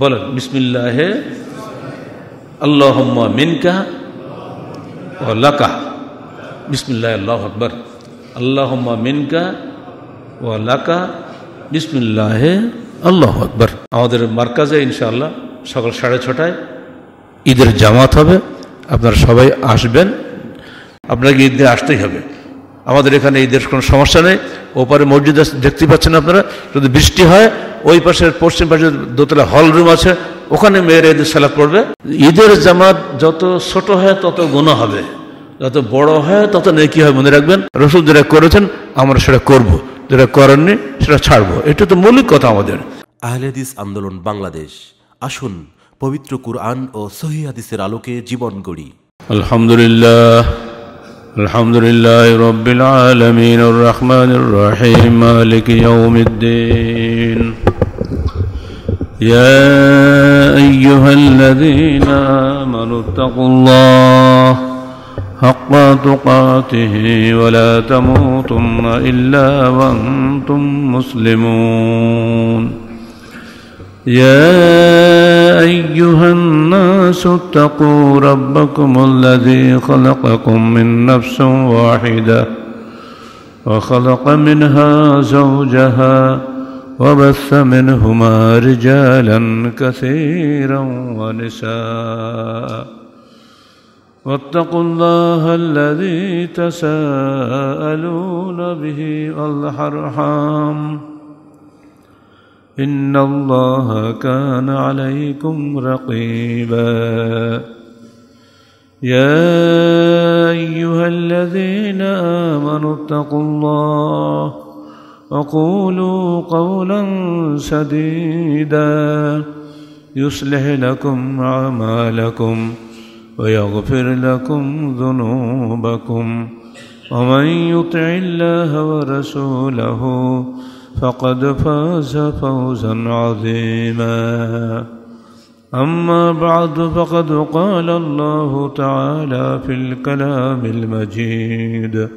বলেন বিসমিল্লাহ আল্লাহ মিনকা ও লাকা বিসমিল্লাহ আল্লাহ আকবর আল্লাহ মিনকা ও লাকা বিসমিল্লাহ আল্লাহ আকবর আমাদের মার্কাজে ইনশাআল্লাহ সকাল সাড়ে ছটায় ঈদের জামাত হবে আপনারা সবাই আসবেন আপনাকে ঈদে আসতেই হবে আমাদের এখানে ঈদের কোনো সমস্যা নেই ওপারে মসজিদ দেখতে পাচ্ছেন আপনারা যদি বৃষ্টি হয় ওই পাশের পশ্চিম পাশে দোতলা হল রুম আছে ওখানে মেয়েরা ঈদের সালাদ পড়বে ঈদের জামাত যত ছোট হয় তত গুণ হবে যত বড় হয় তত নেকি হয় মনে রাখবেন রসুল যেটা করেছেন আমরা সেটা করব যেটা করেননি সেটা ছাড়বো এটা তো মৌলিক কথা আমাদের আহলেদিস আন্দোলন বাংলাদেশ আসুন পবিত্র কুরআন ও সহিদের আলোকে জীবন গড়ি আলহামদুলিল্লাহ আলহামদুলিল্লাহ রবিল আলমিন রহমান রহিম মালিক ইয়াউমিদ্দিন يا أيها الذين آمنوا اتقوا الله حق تقاته ولا تموتن إلا وأنتم مسلمون يا أيها الناس اتقوا ربكم الذي خلقكم من نفس واحدة وخلق منها زوجها وبث منهما رجالا كثيرا ونساء واتقوا الله الذي تساءلون به والحرحام إن الله كان عليكم رقيبا يا أيها الذين آمنوا اتقوا الله وقولوا قولا سديدا يصلح لكم اعمالكم ويغفر لكم ذنوبكم ومن يطع الله ورسوله فقد فاز فوزا عظيما اما بعد فقد قال الله تعالى في الكلام المجيد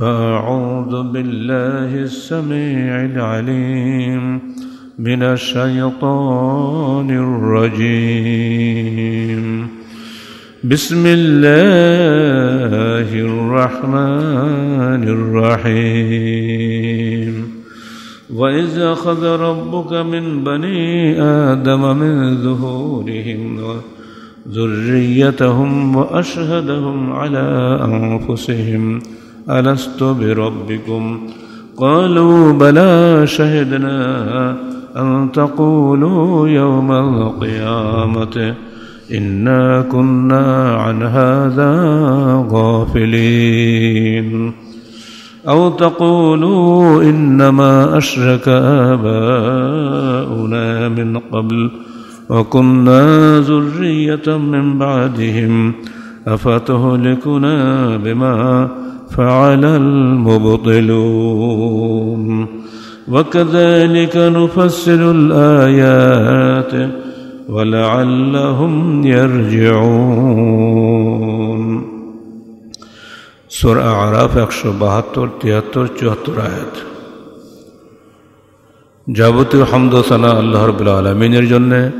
فأعوذ بالله السميع العليم من الشيطان الرجيم بسم الله الرحمن الرحيم وإذ أخذ ربك من بني آدم من ظهورهم ذريتهم وأشهدهم على أنفسهم ألست بربكم قالوا بلى شهدنا أن تقولوا يوم القيامة إنا كنا عن هذا غافلين أو تقولوا إنما أشرك آباؤنا من قبل وكنا ذرية من بعدهم أفتهلكنا بما فعلى المبطلون وكذلك نفسر الآيات ولعلهم يرجعون سورة عراف أخشو بحطر تيهتر چهتر آيات جابتو حمد و صلاة الله رب العالمين الجنة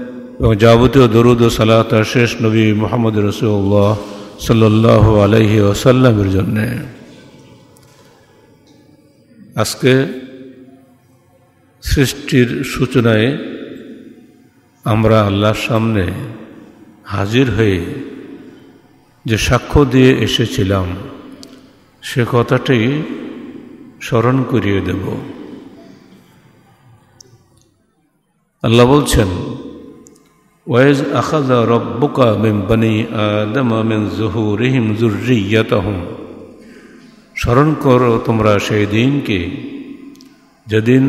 جابتو درود و صلاة شش نبي محمد رسول الله صلى الله عليه وسلم الجنة الجنة আজকে সৃষ্টির সূচনায় আমরা আল্লাহর সামনে হাজির হয়ে যে সাক্ষ্য দিয়ে এসেছিলাম সে কথাটি স্মরণ করিয়ে দেব আল্লাহ বলছেন ওয়েজ আখাদা রব্বকা মিম বানি আদম মিন জহুরিহিম জুরিয়াতাহুম স্মরণ করো তোমরা সেই দিনকে যেদিন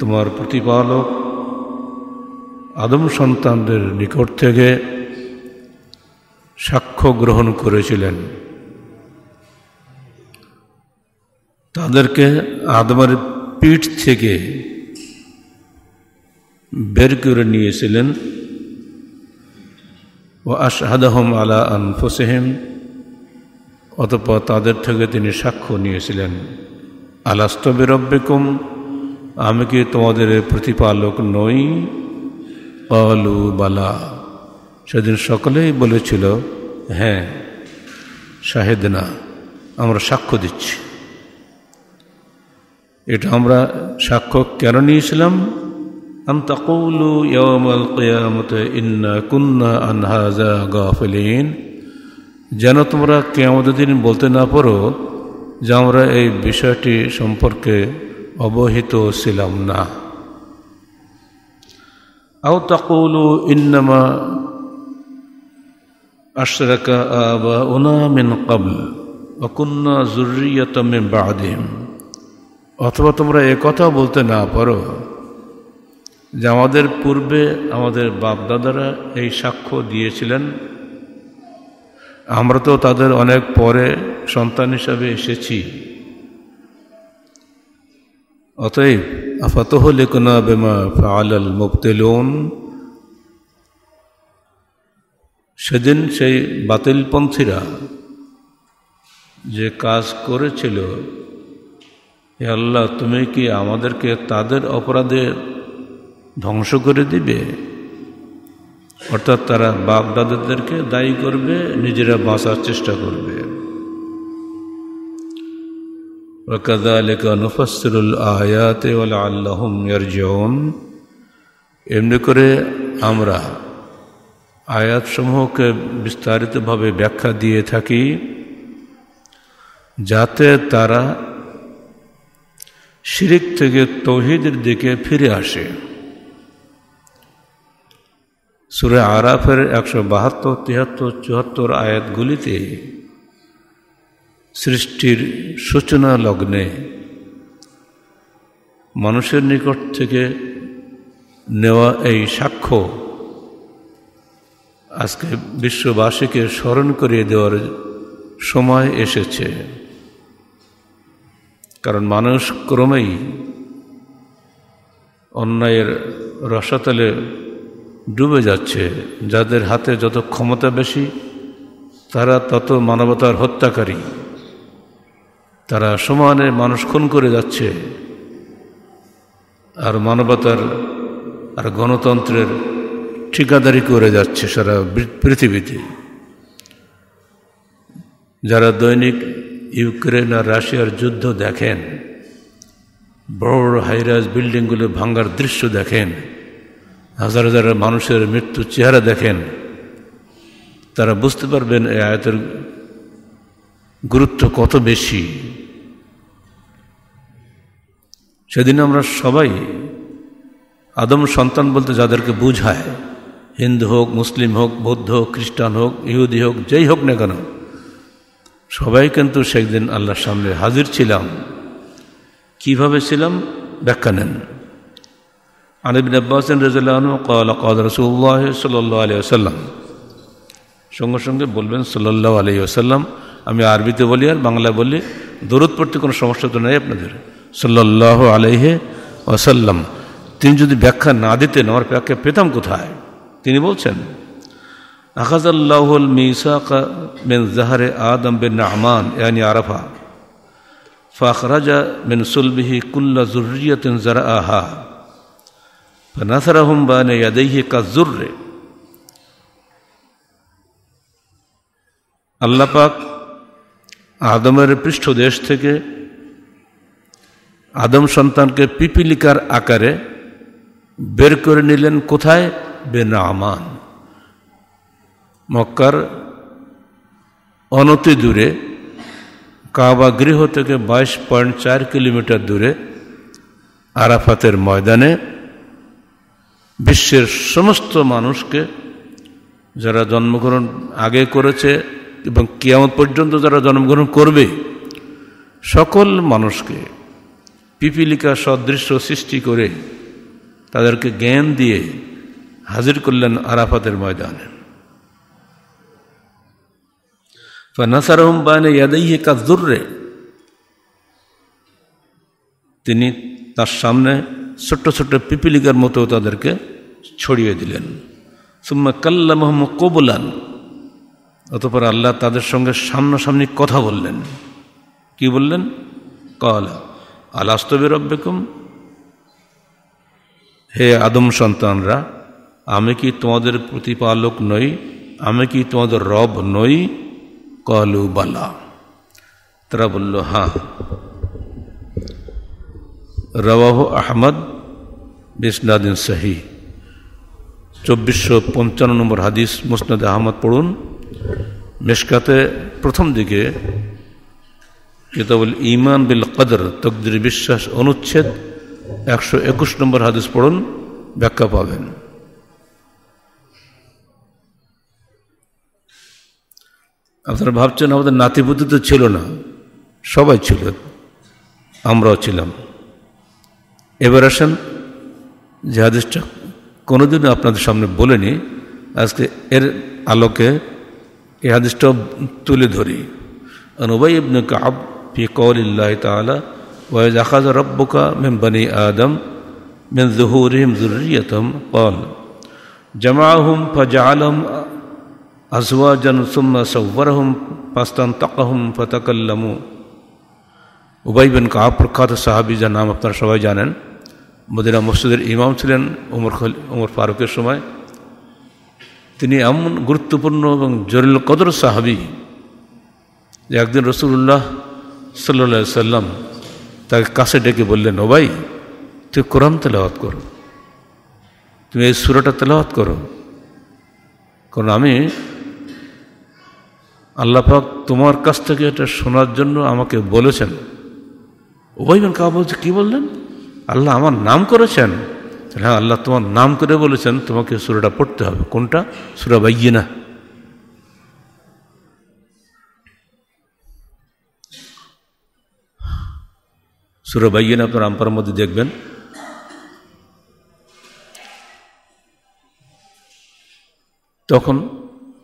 তোমার প্রতিপালক আদম সন্তানদের নিকট থেকে সাক্ষ্য গ্রহণ করেছিলেন তাদেরকে আদমের পিঠ থেকে বের করে নিয়েছিলেন ও আশহাদাহম আলা আনফোসেহেম অতপর তাদের থেকে তিনি সাক্ষ্য নিয়েছিলেন আলাস্তবে রব্বিকুম আমি কি তোমাদের প্রতিপালক নই অলু বালা সেদিন সকলেই বলেছিল হ্যাঁ না আমরা সাক্ষ্য দিচ্ছি এটা আমরা সাক্ষ্য কেন নিয়েছিলাম আম তাকুলু ইয়ামাল কিয়ামতে ইন্না কুন্না আনহাজা গাফলিন যেন তোমরা কেমন দিন বলতে না পারো যে আমরা এই বিষয়টি সম্পর্কে অবহিত ছিলাম না আও তাকুলু ইন্নামা আশরাকা আবা ওনা মিন কবল অকুন্না জুরিয়তমে অথবা তোমরা কথা বলতে না পারো যে আমাদের পূর্বে আমাদের বাপদাদারা এই সাক্ষ্য দিয়েছিলেন আমরা তো তাদের অনেক পরে সন্তান হিসাবে এসেছি অতএব আফাতহ লেকনা বেমা ফাল সেদিন সেই বাতিলপন্থীরা যে কাজ করেছিল এ আল্লাহ তুমি কি আমাদেরকে তাদের অপরাধে ধ্বংস করে দিবে অর্থাৎ তারা বাগদাদেরকে দায়ী করবে নিজেরা বাঁচার চেষ্টা করবে وكذلك نفسر الآيات ولعلهم يرجعون এমনি করে আমরা আয়াতসমূহকে বিস্তারিতভাবে ব্যাখ্যা দিয়ে থাকি যাতে তারা শিরিক থেকে তৌহিদের দিকে ফিরে আসে সুরে আরাফের একশো বাহাত্তর তিয়াত্তর চুয়াত্তর আয়াতগুলিতে সৃষ্টির সূচনা লগ্নে মানুষের নিকট থেকে নেওয়া এই সাক্ষ্য আজকে বিশ্ববাসীকে স্মরণ করিয়ে দেওয়ার সময় এসেছে কারণ মানুষ ক্রমেই অন্যায়ের রসাতলে ডুবে যাচ্ছে যাদের হাতে যত ক্ষমতা বেশি তারা তত মানবতার হত্যাকারী তারা সমানে মানুষ খুন করে যাচ্ছে আর মানবতার আর গণতন্ত্রের ঠিকাদারি করে যাচ্ছে সারা পৃথিবীতে যারা দৈনিক ইউক্রেন আর রাশিয়ার যুদ্ধ দেখেন বড় হাইরাজ বিল্ডিংগুলো ভাঙ্গার দৃশ্য দেখেন হাজার হাজার মানুষের মৃত্যু চেহারা দেখেন তারা বুঝতে পারবেন এই আয়াতের গুরুত্ব কত বেশি সেদিন আমরা সবাই আদম সন্তান বলতে যাদেরকে বুঝায় হিন্দু হোক মুসলিম হোক বৌদ্ধ হোক খ্রিস্টান হোক ইহুদি হোক যেই হোক না কেন সবাই কিন্তু সেদিন আল্লাহর সামনে হাজির ছিলাম কিভাবে ছিলাম ব্যাখ্যা নেন عن ابن عباس رضي الله عنه قال قال رسول الله صلى الله عليه وسلم সঙ্গে সঙ্গে বলবেন সাল্লাহ আলাইহি ওসাল্লাম আমি আরবিতে বলি আর বাংলা বলি দূরত পড়তে কোনো সমস্যা তো নেই আপনাদের সাল্লাহ আলাইহে ওসাল্লাম তিনি যদি ব্যাখ্যা না দিতেন আমার ব্যাখ্যা পেতাম কোথায় তিনি বলছেন আখাজ আল্লাহুল মিসাক বিন জাহারে আদম বিন রহমান ইয়ানি আরাফা ফাখরাজা বিন সুলবিহি কুল্লা তিন জারা আহা নাসারাহম বা নেয়াদেহে আল্লাহ পাক আদমের পৃষ্ঠদেশ থেকে আদম সন্তানকে পিপিলিকার আকারে বের করে নিলেন কোথায় বেনামান মক্কার অনতি দূরে কাবা গৃহ থেকে বাইশ পয়েন্ট চার কিলোমিটার দূরে আরাফাতের ময়দানে বিশ্বের সমস্ত মানুষকে যারা জন্মগ্রহণ আগে করেছে এবং কেয়ামত পর্যন্ত যারা জন্মগ্রহণ করবে সকল মানুষকে পিপিলিকা সদৃশ্য সৃষ্টি করে তাদেরকে জ্ঞান দিয়ে হাজির করলেন আরাফাতের ময়দানে নাসারহম বায়নে ইয়াদাইহে কাজ দূরে তিনি তার সামনে ছোট্ট ছোট্ট পিপিলিকার মতো তাদেরকে ছড়িয়ে দিলেন সুম্মা কাল্লা মোহাম্মদ কবুলান অতপর আল্লাহ তাদের সঙ্গে সামনাসামনি কথা বললেন কি বললেন কলা আলাস্তবে রব্বেকুম হে আদম সন্তানরা আমি কি তোমাদের প্রতিপালক নই আমি কি তোমাদের রব নই কলু বালা তারা বলল হ্যাঁ রওয়াহ আহমদ বিসনাদিন সাহি চব্বিশশো পঞ্চান্ন নম্বর হাদিস মুসনাদ আহমদ পড়ুন মেশকাতে প্রথম দিকে কিতাবুল ইমান বিল কদর তকদির বিশ্বাস অনুচ্ছেদ একশো একুশ নম্বর হাদিস পড়ুন ব্যাখ্যা পাবেন আপনারা ভাবছেন আমাদের নাতিপুতি তো ছিল না সবাই ছিল আমরাও ছিলাম এবার আসেন যে হাদিসটা কোনোদিন আপনাদের সামনে বলেনি আজকে এর আলোকে এই হাদিসটা তুলে ধরি অনুবাই ইবনে কাব ফি কৌলিল্লাহ তালা ওয়াজ আখাজ রব্বুকা মিন বনি আদম মিন জুহুরিহিম জুরিয়তম কল জামাহুম ফজালম أزواجا ثم صورهم فاستنطقهم فتكلموا উবাই বিন काब প্রখ্যাত साहबी যার নাম আপনারা সবাই জানেন মদিনা মসজিদের ইমাম ছিলেন ওমর খলি ওমর ফারুকের সময় তিনি এমন গুরুত্বপূর্ণ এবং জরিল কদর সাহাবি যে একদিন রসুল্লাহ সাল্লা সাল্লাম তাকে কাছে ডেকে বললেন ও ভাই তুই কোরআন তেলাওয়াত করো তুমি এই সুরাটা তেলাওয়াত করো কারণ আমি আল্লাপাক তোমার কাছ থেকে এটা শোনার জন্য আমাকে বলেছেন ওবাইবেন বলছে কি বললেন আল্লাহ আমার নাম করেছেন হ্যাঁ আল্লাহ তোমার নাম করে বলেছেন তোমাকে সুরাটা পড়তে হবে কোনটা সুরা না সুরা না আপনার আম্পার মধ্যে দেখবেন তখন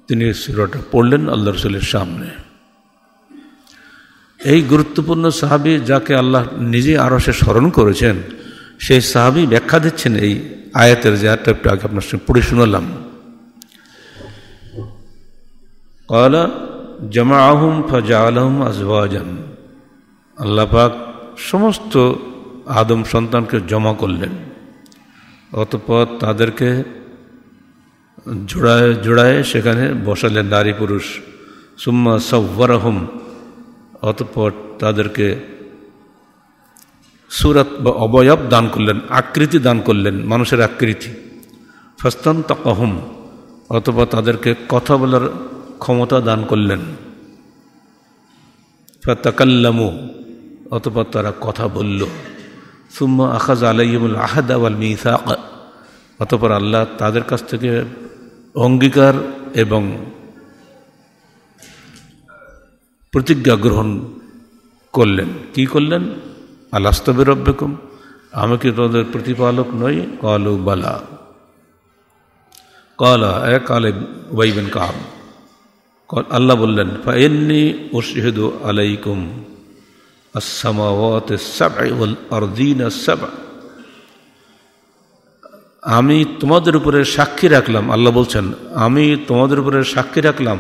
তিনি সুরাটা পড়লেন আল্লাহ রসুলের সামনে এই গুরুত্বপূর্ণ সাহাবি যাকে আল্লাহ নিজে আরো সে স্মরণ করেছেন সেই সাহাবি ব্যাখ্যা দিচ্ছেন এই আয়াতের যে আয়াতটা আগে আপনার সঙ্গে পড়ে শুনলাম কলা জমা আহম ফাজা আলহম আজবাজান আল্লাপাক সমস্ত আদম সন্তানকে জমা করলেন অতপর তাদেরকে জোড়ায় জোড়ায় সেখানে বসালেন নারী পুরুষ সুম্মা সব্বরাহম অতঃপর তাদেরকে সুরাত বা অবয়ব দান করলেন আকৃতি দান করলেন মানুষের আকৃতি ফস্তন্ত অহম অথবা তাদেরকে কথা বলার ক্ষমতা দান করলেন তাকাল্লামু অথবা তারা কথা বলল সুম্মা আখাজ আলাইমুল আহাদ আওয়াল মিসাক অতপর আল্লাহ তাদের কাছ থেকে অঙ্গীকার এবং প্রতিজ্ঞা গ্রহণ করলেন কি করলেন আলাস্তবে রব্যকুম আমি কি তোমাদের প্রতিপালক নই কলু বালা কলা এ কালে ওয়াইবেন কাম আল্লাহ বললেন ফাইন্নি ওশহেদু আলাইকুম আসসামাওয়াত আমি তোমাদের উপরে সাক্ষী রাখলাম আল্লাহ বলছেন আমি তোমাদের উপরে সাক্ষী রাখলাম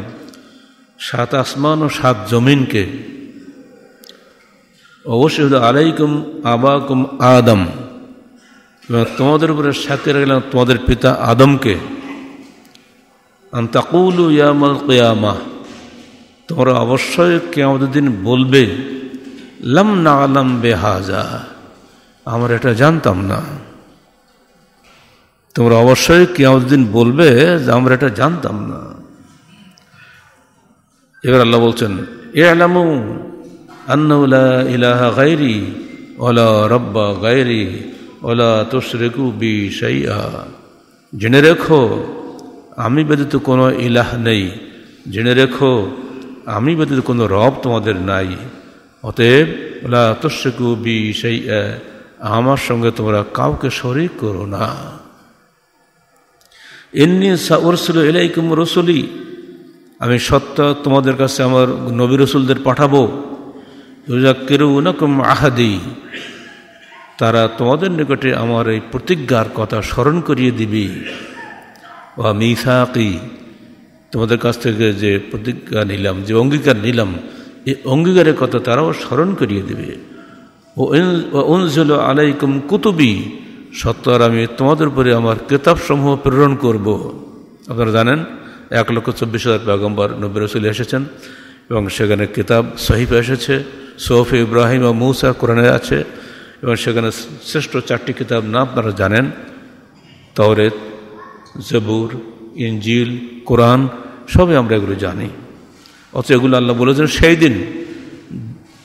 সাত আসমান ও সাত জমিনকে অবশ্যই হলো আলাইকুম আবাকুম আদম এবং তোমাদের উপরে সাক্ষী রাখলাম তোমাদের পিতা আদমকে আন্তাকুলু ইয়ামাল কেয়ামা তোমরা অবশ্যই কেয়ামতের দিন বলবে লাম না আলাম বেহাজা আমরা এটা জানতাম না তোমরা অবশ্যই কেয়ামতের দিন বলবে যে আমরা এটা জানতাম না এবার আল্লাহ বলছেন এ আলামু আন্নাউলা ইলাহা গাইরি ওলা রব্বা গাইরি ওলা তোসরেকু বি সাইয়া জেনে রেখো আমি ব্যতীত কোনো ইলাহ নেই জেনে রেখো আমি ব্যতীত কোনো রব তোমাদের নাই অতএব ওলা তোসরেকু বি সাইয়া আমার সঙ্গে তোমরা কাউকে শরিক করো না এমনি সাউরসুল এলাইকুম রসুলি আমি সত্য তোমাদের কাছে আমার নবী রসুলদের পাঠাবো ইউজাক্কিরুনকুম আহাদি তারা তোমাদের নিকটে আমার এই প্রতিজ্ঞার কথা স্মরণ করিয়ে দিবি বা মিসাকি তোমাদের কাছ থেকে যে প্রতিজ্ঞা নিলাম যে অঙ্গীকার নিলাম এই অঙ্গীকারের কথা তারাও স্মরণ করিয়ে দেবে ও উনজল আলাইকুম কুতুবি সত্তর আমি তোমাদের উপরে আমার কেতাবসমূহ প্রেরণ করব আপনারা জানেন এক লক্ষ চব্বিশ হাজার পেগম্বর নব্বী রসুল এসেছেন এবং সেখানে কিতাব সহিফা এসেছে সৌফ ইব্রাহিম ও মৌসা কোরআনে আছে এবং সেখানে শ্রেষ্ঠ চারটি কিতাব না আপনারা জানেন তাওরেত জবুর ইঞ্জিল কোরআন সবই আমরা এগুলো জানি অথচ এগুলো আল্লাহ বলেছেন সেই দিন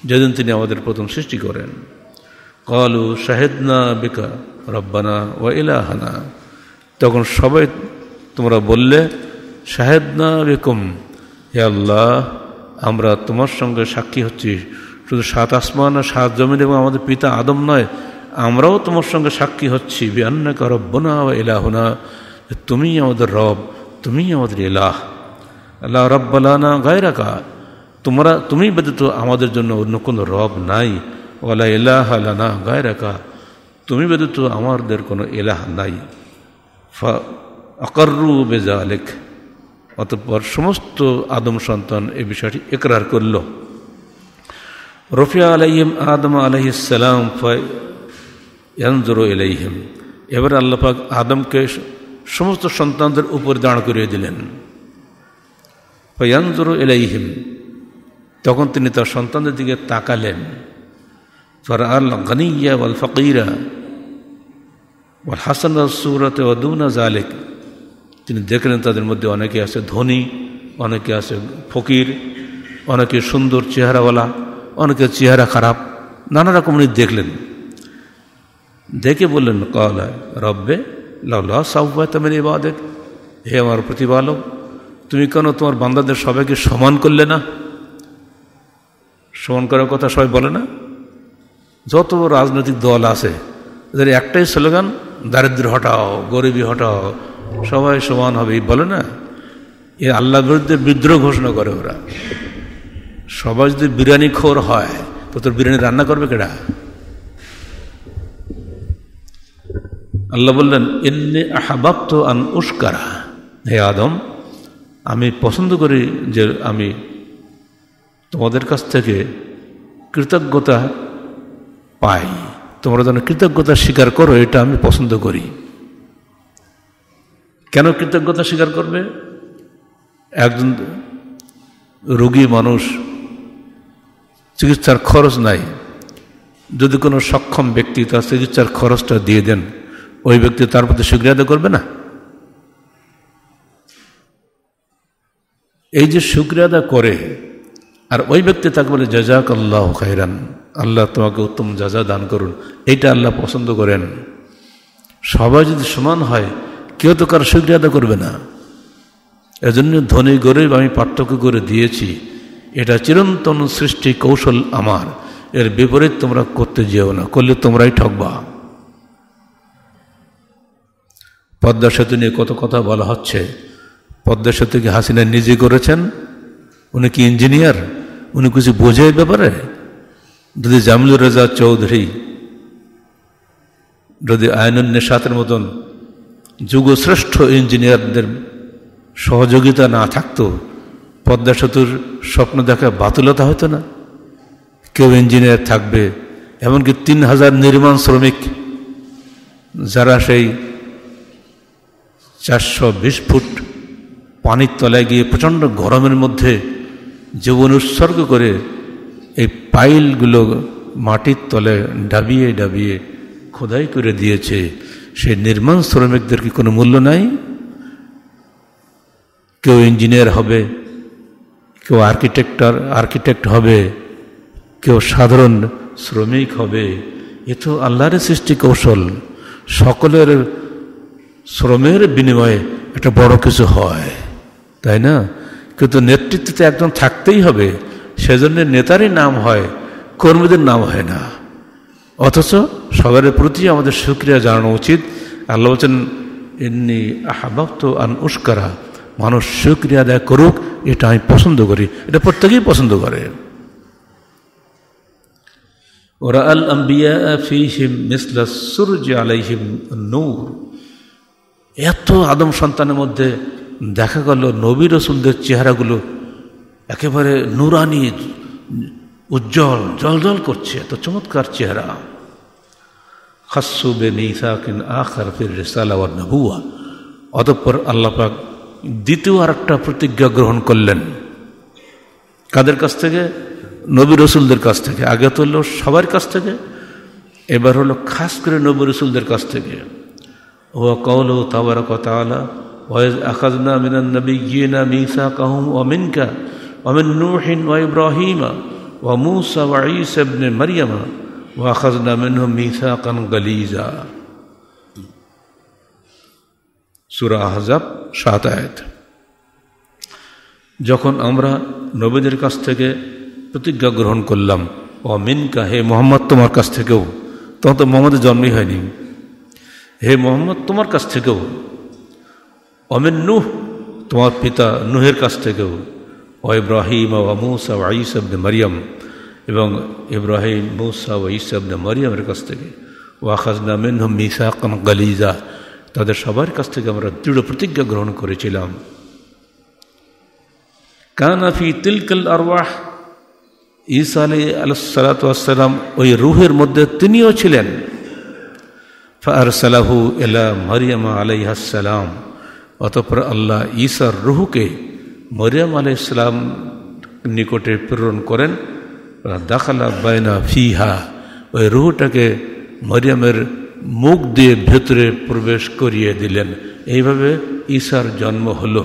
যেদিন তিনি আমাদের প্রথম সৃষ্টি করেন কলু শাহেদনা বিকা রব্বানা ও ইলাহানা তখন সবাই তোমরা বললে শাহেদনা বেকুম হে আল্লাহ আমরা তোমার সঙ্গে সাক্ষী হচ্ছি শুধু সাত আসমান আর সাত জমিন এবং আমাদের পিতা আদম নয় আমরাও তোমার সঙ্গে সাক্ষী হচ্ছি বিয়ান্না এলাহ এলাহনা তুমি আমাদের রব তুমি আমাদের এলাহ আল্লাহ রব্বালানা গায়রাকা তোমরা তুমি ব্যতীত আমাদের জন্য অন্য কোনো রব নাই ওলা এলাহ আলানা গায়রাকা তুমি ব্যতীত আমাদের কোনো এলাহ নাই ফা আকর্রু বেজা আলেখ অতঃপর সমস্ত আদম সন্তান এ বিষয়টি একরার করল রফিয়া আলাইহিম আদম আলহিসাম ফয়জরো এলাইহিম এবার আল্লাপাক আদমকে সমস্ত সন্তানদের উপর দাঁড় করিয়ে দিলেন ফয়ানজরো এলাইহিম তখন তিনি তার সন্তানদের দিকে তাকালেন ফর আল গনিয়া ওয়াল ফকিরা ওয়াল হাসান সুরত ওদুনা জালেক তিনি দেখলেন তাদের মধ্যে অনেকে আছে ধনী অনেকে আছে ফকির অনেকে সুন্দর চেহারাওয়ালা অনেকে চেহারা খারাপ নানা রকম উনি দেখলেন দেখে বললেন কলা রব্বে লাউলা সাউবায় তামের হে আমার প্রতিপালক তুমি কেন তোমার বান্দাদের সবাইকে সমান করলে না সমান করার কথা সবাই বলে না যত রাজনৈতিক দল আছে তাদের একটাই স্লোগান দারিদ্র হটাও গরিবী হটাও সবাই সমান হবে বলে না এ আল্লাহ বিরুদ্ধে বিদ্রোহ ঘোষণা করে ওরা সবাই যদি বিরিয়ানি খোর হয় তো তোর বিরিয়ানি রান্না করবে কেডা আল্লাহ বললেন এমনি তো আন উস্কারা হে আদম আমি পছন্দ করি যে আমি তোমাদের কাছ থেকে কৃতজ্ঞতা পাই তোমরা যেন কৃতজ্ঞতা স্বীকার করো এটা আমি পছন্দ করি কেন কৃতজ্ঞতা স্বীকার করবে একজন রোগী মানুষ চিকিৎসার খরচ নাই যদি কোনো সক্ষম ব্যক্তি তার চিকিৎসার খরচটা দিয়ে দেন ওই ব্যক্তি তার প্রতি সুক্রিয়া করবে না এই যে সুক্রিয়াদা করে আর ওই ব্যক্তি তাকে বলে জাজাক আল্লাহ খাইরান আল্লাহ তোমাকে উত্তম যা দান করুন এইটা আল্লাহ পছন্দ করেন সবাই যদি সমান হয় কেউ তো কারো সুক্রিয় আদা করবে না এজন্য ধনী গরিব আমি পার্থক্য করে দিয়েছি এটা চিরন্তন সৃষ্টি কৌশল আমার এর বিপরীত তোমরা করতে যেও না করলে তোমরাই ঠকবা পদ্মা সেতু নিয়ে কত কথা বলা হচ্ছে পদ্মা সেতু কি হাসিনা নিজে করেছেন উনি কি ইঞ্জিনিয়ার উনি কিছু বোঝে ব্যাপারে যদি জামলুর রেজা চৌধুরী যদি আয়নুন্নে সাতের মতন যুগশ্রেষ্ঠ ইঞ্জিনিয়ারদের সহযোগিতা না থাকতো পদ্মা সেতুর স্বপ্ন দেখা বাতুলতা হতো না কেউ ইঞ্জিনিয়ার থাকবে এমনকি তিন হাজার নির্মাণ শ্রমিক যারা সেই চারশো বিশ ফুট পানির তলায় গিয়ে প্রচণ্ড গরমের মধ্যে জীবন উৎসর্গ করে এই পাইলগুলো মাটির তলে ডাবিয়ে ডাবিয়ে খোদাই করে দিয়েছে সেই নির্মাণ শ্রমিকদের কি কোনো মূল্য নাই কেউ ইঞ্জিনিয়ার হবে কেউ আর্কিটেক্টর আর্কিটেক্ট হবে কেউ সাধারণ শ্রমিক হবে এ তো আল্লাহর সৃষ্টি কৌশল সকলের শ্রমের বিনিময়ে একটা বড় কিছু হয় তাই না কিন্তু নেতৃত্বে একজন থাকতেই হবে সেজন্য নেতারই নাম হয় কর্মীদের নাম হয় না অথচ সবারের প্রতি আমাদের সুক্রিয়া জানানো উচিত আল্লাহ বলছেন এমনি আহাবক্ত আন উস্কারা মানুষ সুক্রিয়া দেয় করুক এটা আমি পছন্দ করি এটা প্রত্যেকেই পছন্দ করে ওরা আল আম্বিয়া ফিহিম মিসলা সুরজ আলাইহিম নূর এত আদম সন্তানের মধ্যে দেখা গেল নবীর সুন্দর চেহারাগুলো একেবারে নুরানি উজ্জ্বল জল জল করছে এত চমৎকার চেহারা খাসুবে মিসাকিন আখার ফির রেসালাওয়ার নবুয়া অতঃপর আল্লাপাক দ্বিতীয় আর একটা প্রতিজ্ঞা গ্রহণ করলেন কাদের কাছ থেকে নবী রসুলদের কাছ থেকে আগে তো হলো সবার কাছ থেকে এবার হলো খাস করে নবী রসুলদের কাছ থেকে ও কৌল তাবার কথা আলা ওয়েজ আকাজনা মিনান নবী গিয়ে না মিসা কাহুম অমিনকা অমিন নুহিন ও ইব্রাহিমা وموسى وعيسى ابن مريم واخذنا منهم ميثاقا غليظا সুরা আহজাব সাত আয়াত যখন আমরা নবীদের কাছ থেকে প্রতিজ্ঞা গ্রহণ করলাম ও মিনকা হে মোহাম্মদ তোমার কাছ থেকেও তখন তো মোহাম্মদের জন্মই হয়নি হে মোহাম্মদ তোমার কাছ থেকেও অমিন নুহ তোমার পিতা নুহের কাছ থেকেও ও ইব্রাহিম ও মুসা ও আইসবনে মরিয়ম এবং ইব্রাহিম মৌসা ও ইসবনে মরিয়মের কাছ থেকে ওয়াখাজনা মিসা মিসাকন গালিজা তাদের সবার কাছ থেকে আমরা দৃঢ় প্রতিজ্ঞা গ্রহণ করেছিলাম কানাফি তিলকল আরওয়াহ ঈসা আলী আলসালাতাম ওই রুহের মধ্যে তিনিও ছিলেন সালাহু এলা মারিয়ামা আলাইহাসালাম অতপর আল্লাহ ঈসার রুহুকে মরিয়াম আলি ইসলাম নিকটে প্রেরণ করেন দেখালা বায়না ফিহা ওই রুহটাকে মরিয়ামের মুখ দিয়ে ভেতরে প্রবেশ করিয়ে দিলেন এইভাবে ঈশার জন্ম হলো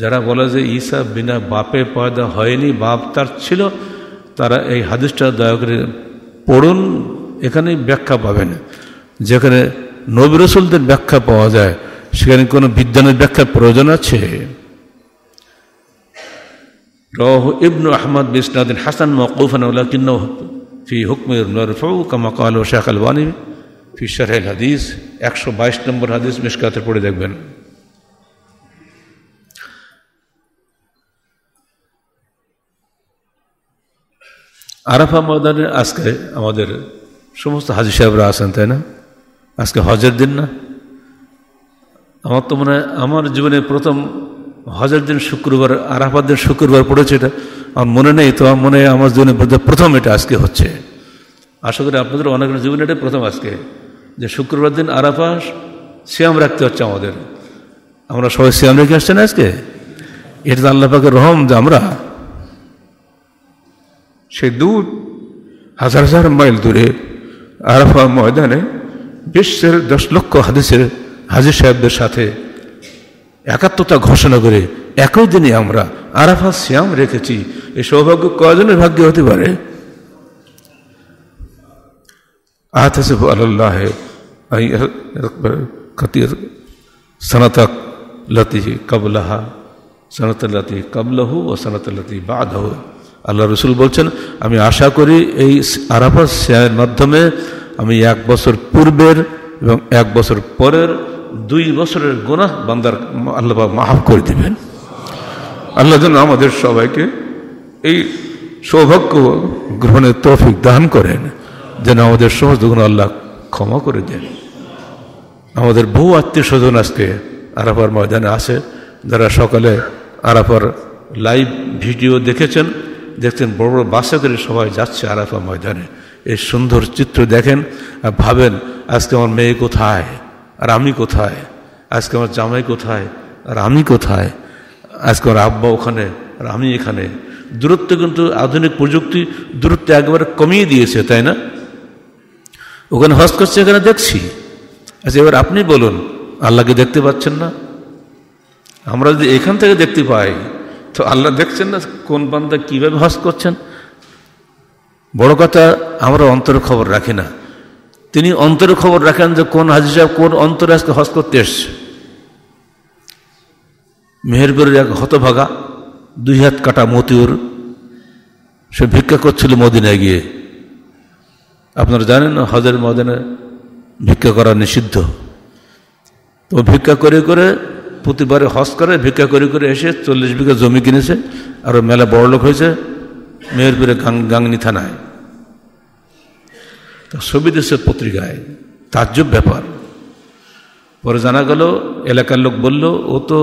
যারা বলে যে ঈশা বিনা বাপে পয়দা হয়নি বাপ তার ছিল তারা এই হাদিসটা দয়া করে পড়ুন এখানেই ব্যাখ্যা পাবেন যেখানে নবী রসুলদের ব্যাখ্যা পাওয়া যায় সেখানে কোনো বিজ্ঞানের ব্যাখ্যা প্রয়োজন আছে رواه ابن أحمد بإسناد حسن موقوفا ফি হুকম حكم কামাকাল ও শেখ আলবানি ফি শাহেল হাদিস একশো বাইশ নম্বর হাদিস মিসকাতে পড়ে দেখবেন আরাফা ময়দানে আজকে আমাদের সমস্ত হাজি সাহেবরা আছেন তাই না আজকে হজের দিন না আমার তো মনে হয় আমার জীবনে প্রথম হজের দিন শুক্রবার আরাফার দিন শুক্রবার পড়েছে এটা আমার মনে নেই তো আমার মনে আমার জীবনে প্রথম এটা আজকে হচ্ছে আশা করি আপনাদের অনেক জীবনে এটা প্রথম আজকে যে শুক্রবার দিন আরাফা শ্যাম রাখতে হচ্ছে আমাদের আমরা সবাই শ্যাম রেখে আসছেন আজকে এটা তো আল্লাপাকে রহম যে আমরা সে দূর হাজার হাজার মাইল দূরে আরাফা ময়দানে বিশ্বের দশ লক্ষ হাদিসের হাজির সাহেবদের সাথে একাত্মতা ঘোষণা করে একই দিনে আমরা আরাফা শ্যাম রেখেছি এই সৌভাগ্য কজনের ভাগ্য হতে পারে আহতাসিফ আল্লাহ খতির সনাতক লতি কবলাহা সনাতলাতি কবলাহু ও সনাতলাতি হু আল্লাহ রসুল বলছেন আমি আশা করি এই আরাফা শ্যামের মাধ্যমে আমি এক বছর পূর্বের এবং এক বছর পরের দুই বছরের গোনা বান্দার আল্লাহ মাহাব করে দিবেন আল্লাহ যেন আমাদের সবাইকে এই সৌভাগ্য গ্রহণের তফিক দান করেন যেন আমাদের সমস্ত গুণ আল্লাহ ক্ষমা করে দেন আমাদের বহু আত্মীয় স্বজন আজকে আরাফার ময়দানে আছে যারা সকালে আরাফার লাইভ ভিডিও দেখেছেন দেখছেন বড় বড় বাসে করে সবাই যাচ্ছে আরাফা ময়দানে এই সুন্দর চিত্র দেখেন আর ভাবেন আজকে আমার মেয়ে কোথায় আর আমি কোথায় আজকে আমার জামাই কোথায় আর আমি কোথায় আজকে আমার আব্বা ওখানে আর আমি এখানে দূরত্ব কিন্তু আধুনিক প্রযুক্তি দূরত্ব একবারে কমিয়ে দিয়েছে তাই না ওখানে হজ করছে এখানে দেখছি আচ্ছা এবার আপনি বলুন আল্লাহকে দেখতে পাচ্ছেন না আমরা যদি এখান থেকে দেখতে পাই তো আল্লাহ দেখছেন না কোন বান্ধা কীভাবে হজ করছেন বড় কথা আমরা অন্তর খবর রাখি না তিনি অন্তরে খবর রাখেন যে কোন হাজির সাহেব কোন অন্তরে আজকে হজ করতে এসছে মেহেরপুরের এক হতভাগা দুই হাত কাটা মতিউর সে ভিক্ষা করছিল মদিনায় গিয়ে আপনারা জানেন হজের মদিনে ভিক্ষা করা নিষিদ্ধ তো ভিক্ষা করে করে প্রতিবারে হজ করে ভিক্ষা করে করে এসে চল্লিশ বিঘা জমি কিনেছে আর মেলা বড়লোক হয়েছে মেহেরপুরে গাংনি থানায় তা দেশের পত্রিকায় তাজ্জব ব্যাপার পরে জানা গেল এলাকার লোক বলল ও তো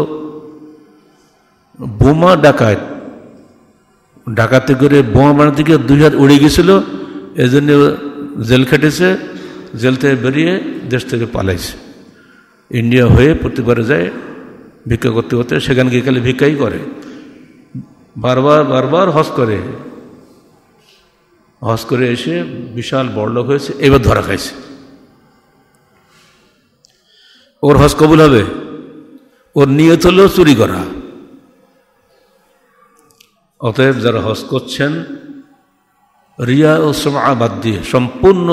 বোমা ডাকায় ডাকাতে করে বোমা বানাতে গিয়ে দুই হাত উড়ে গেছিল এই জন্য জেল খেটেছে জেল থেকে বেরিয়ে দেশ থেকে পালাইছে ইন্ডিয়া হয়ে প্রতিবারে যায় ভিক্ষা করতে করতে সেখানে গিয়ে খালি ভিক্ষাই করে বারবার বারবার হজ করে হজ করে এসে বিশাল বড়লোক হয়েছে এবার ধরা খাইছে ওর হজ কবুল হবে ওর নিয়ত হলো চুরি করা অতএব যারা হজ করছেন রিয়া ও সমা বাদ দিয়ে সম্পূর্ণ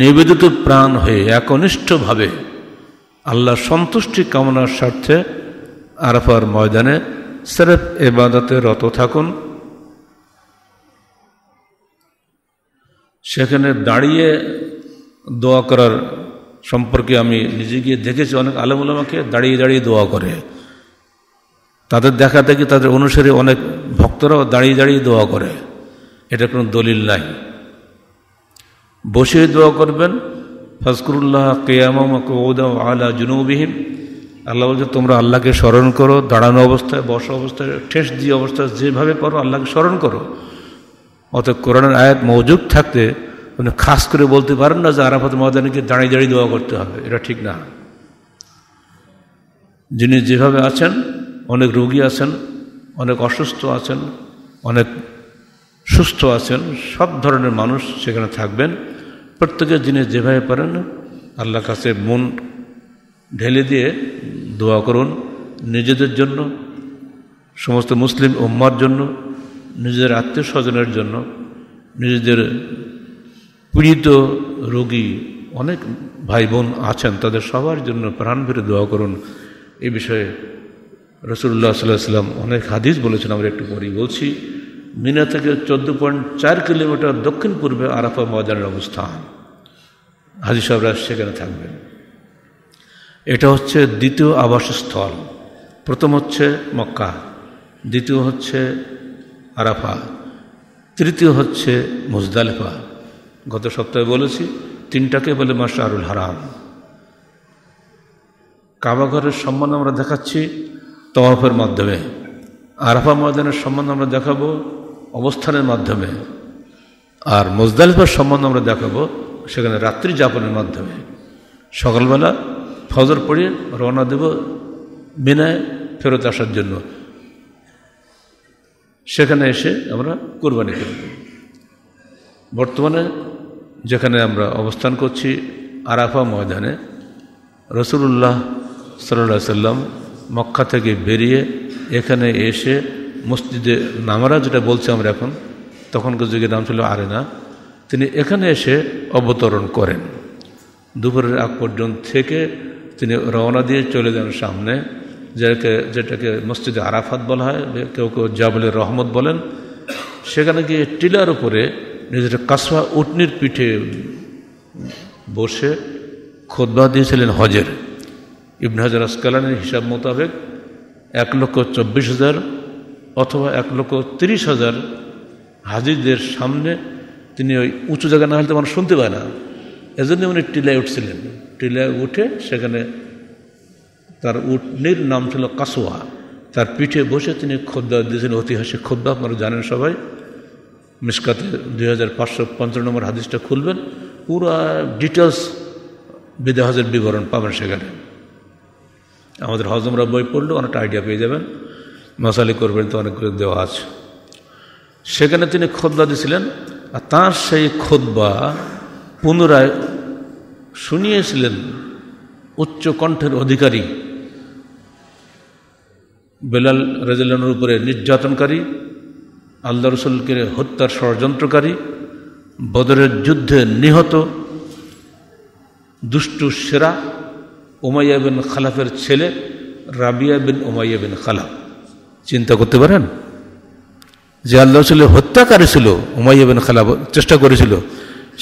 নিবেদিত প্রাণ হয়ে একনিষ্ঠভাবে আল্লাহ সন্তুষ্টি কামনার স্বার্থে আরফার ময়দানে সেরেফ এবাদাতে রত থাকুন সেখানে দাঁড়িয়ে দোয়া করার সম্পর্কে আমি নিজে গিয়ে দেখেছি অনেক আলমুলামাকে দাঁড়িয়ে দাঁড়িয়ে দোয়া করে তাদের দেখা দেখি তাদের অনুসারে অনেক ভক্তরাও দাঁড়িয়ে দাঁড়িয়ে দোয়া করে এটা কোনো দলিল নাই বসে দোয়া করবেন ফজকুরুল্লাহ কেয়ামা আলা জুনুবিহীন আল্লাহ বলছে তোমরা আল্লাহকে স্মরণ করো দাঁড়ানো অবস্থায় বসা অবস্থায় ঠেস দিয়ে অবস্থায় যেভাবে করো আল্লাহকে স্মরণ করো অত কোরআনের আয়াত মজুদ থাকতে উনি খাস করে বলতে পারেন না যে আরাফাত ময়দানিকে দাঁড়িয়ে দাঁড়িয়ে দোয়া করতে হবে এটা ঠিক না যিনি যেভাবে আছেন অনেক রোগী আছেন অনেক অসুস্থ আছেন অনেক সুস্থ আছেন সব ধরনের মানুষ সেখানে থাকবেন প্রত্যেকের জিনিস যেভাবে পারেন আল্লাহ কাছে মন ঢেলে দিয়ে দোয়া করুন নিজেদের জন্য সমস্ত মুসলিম উম্মার জন্য নিজের আত্মীয় স্বজনের জন্য নিজেদের পীড়িত রোগী অনেক ভাই বোন আছেন তাদের সবার জন্য প্রাণ ফিরে দোয়া করুন এ বিষয়ে রসুল্লাহ সাল্লাহাম অনেক হাদিস বলেছেন আমরা একটু পরেই বলছি মিনা থেকে চোদ্দ পয়েন্ট চার কিলোমিটার দক্ষিণ পূর্বে আরাফা ময়দানের অবস্থান হাজি সাহেবরা সেখানে থাকবেন এটা হচ্ছে দ্বিতীয় আবাসস্থল প্রথম হচ্ছে মক্কা দ্বিতীয় হচ্ছে আরাফা তৃতীয় হচ্ছে মুজদালেফা গত সপ্তাহে বলেছি তিনটাকে বলে আরুল হারাম কাবাঘরের সম্মান আমরা দেখাচ্ছি তওয়াফের মাধ্যমে আরাফা ময়দানের সম্মান আমরা দেখাবো অবস্থানের মাধ্যমে আর মুজদালিফার সম্মান আমরা দেখাবো সেখানে রাত্রি যাপনের মাধ্যমে সকালবেলা ফজর পড়ে রওনা দেব মেনায় ফেরত আসার জন্য সেখানে এসে আমরা কোরবানি করি বর্তমানে যেখানে আমরা অবস্থান করছি আরাফা ময়দানে রসুল্লাহ সাল্লা সাল্লাম মক্কা থেকে বেরিয়ে এখানে এসে মসজিদে নামারা যেটা বলছি আমরা এখন তখনকার যুগে নাম ছিল আরেনা তিনি এখানে এসে অবতরণ করেন দুপুরের আগ পর্যন্ত থেকে তিনি রওনা দিয়ে চলে যান সামনে যেটাকে যেটাকে মসজিদে আরাফাত বলা হয় কেউ কেউ জাবলে রহমত বলেন সেখানে গিয়ে টিলার উপরে নিজের কাসবা উটনির পিঠে বসে খোদবা দিয়েছিলেন হজের ইবন হাজার আসকালানের হিসাব মোতাবেক এক লক্ষ চব্বিশ হাজার অথবা এক লক্ষ তিরিশ হাজার হাজিদের সামনে তিনি ওই উঁচু জায়গা না হলে তো মানুষ শুনতে পায় না এজন্য উনি টিলায় উঠছিলেন টিলায় উঠে সেখানে তার উটনির নাম ছিল কাসোয়া তার পিঠে বসে তিনি খোদ্দা দিয়েছেন ঐতিহাসিক খোদ্দা আপনারা জানেন সবাই মিসকাতে দুই হাজার পাঁচশো পঞ্চান্ন নম্বর হাদিসটা খুলবেন পুরা ডিটেলস বিদেহাজের বিবরণ পাবেন সেখানে আমাদের হজমরা বই পড়লে অনেকটা আইডিয়া পেয়ে যাবেন মশালি করবেন তো অনেকগুলো দেওয়া আছে সেখানে তিনি খোদ্দা দিয়েছিলেন আর তাঁর সেই খোদ্া পুনরায় শুনিয়েছিলেন উচ্চকণ্ঠের অধিকারী বেলাল রাজিল্লানোর উপরে নির্যাতনকারী আল্লাহ রসুলকে হত্যার ষড়যন্ত্রকারী বদরের যুদ্ধে নিহত দুষ্টু সেরা উমাইয়া বিন খালাফের ছেলে রাবিয়া বিন উমাইয়া বিন খালাফ চিন্তা করতে পারেন যে আল্লাহ রসুলের হত্যাকারী ছিল উমাইয়া বিন খালাফ চেষ্টা করেছিল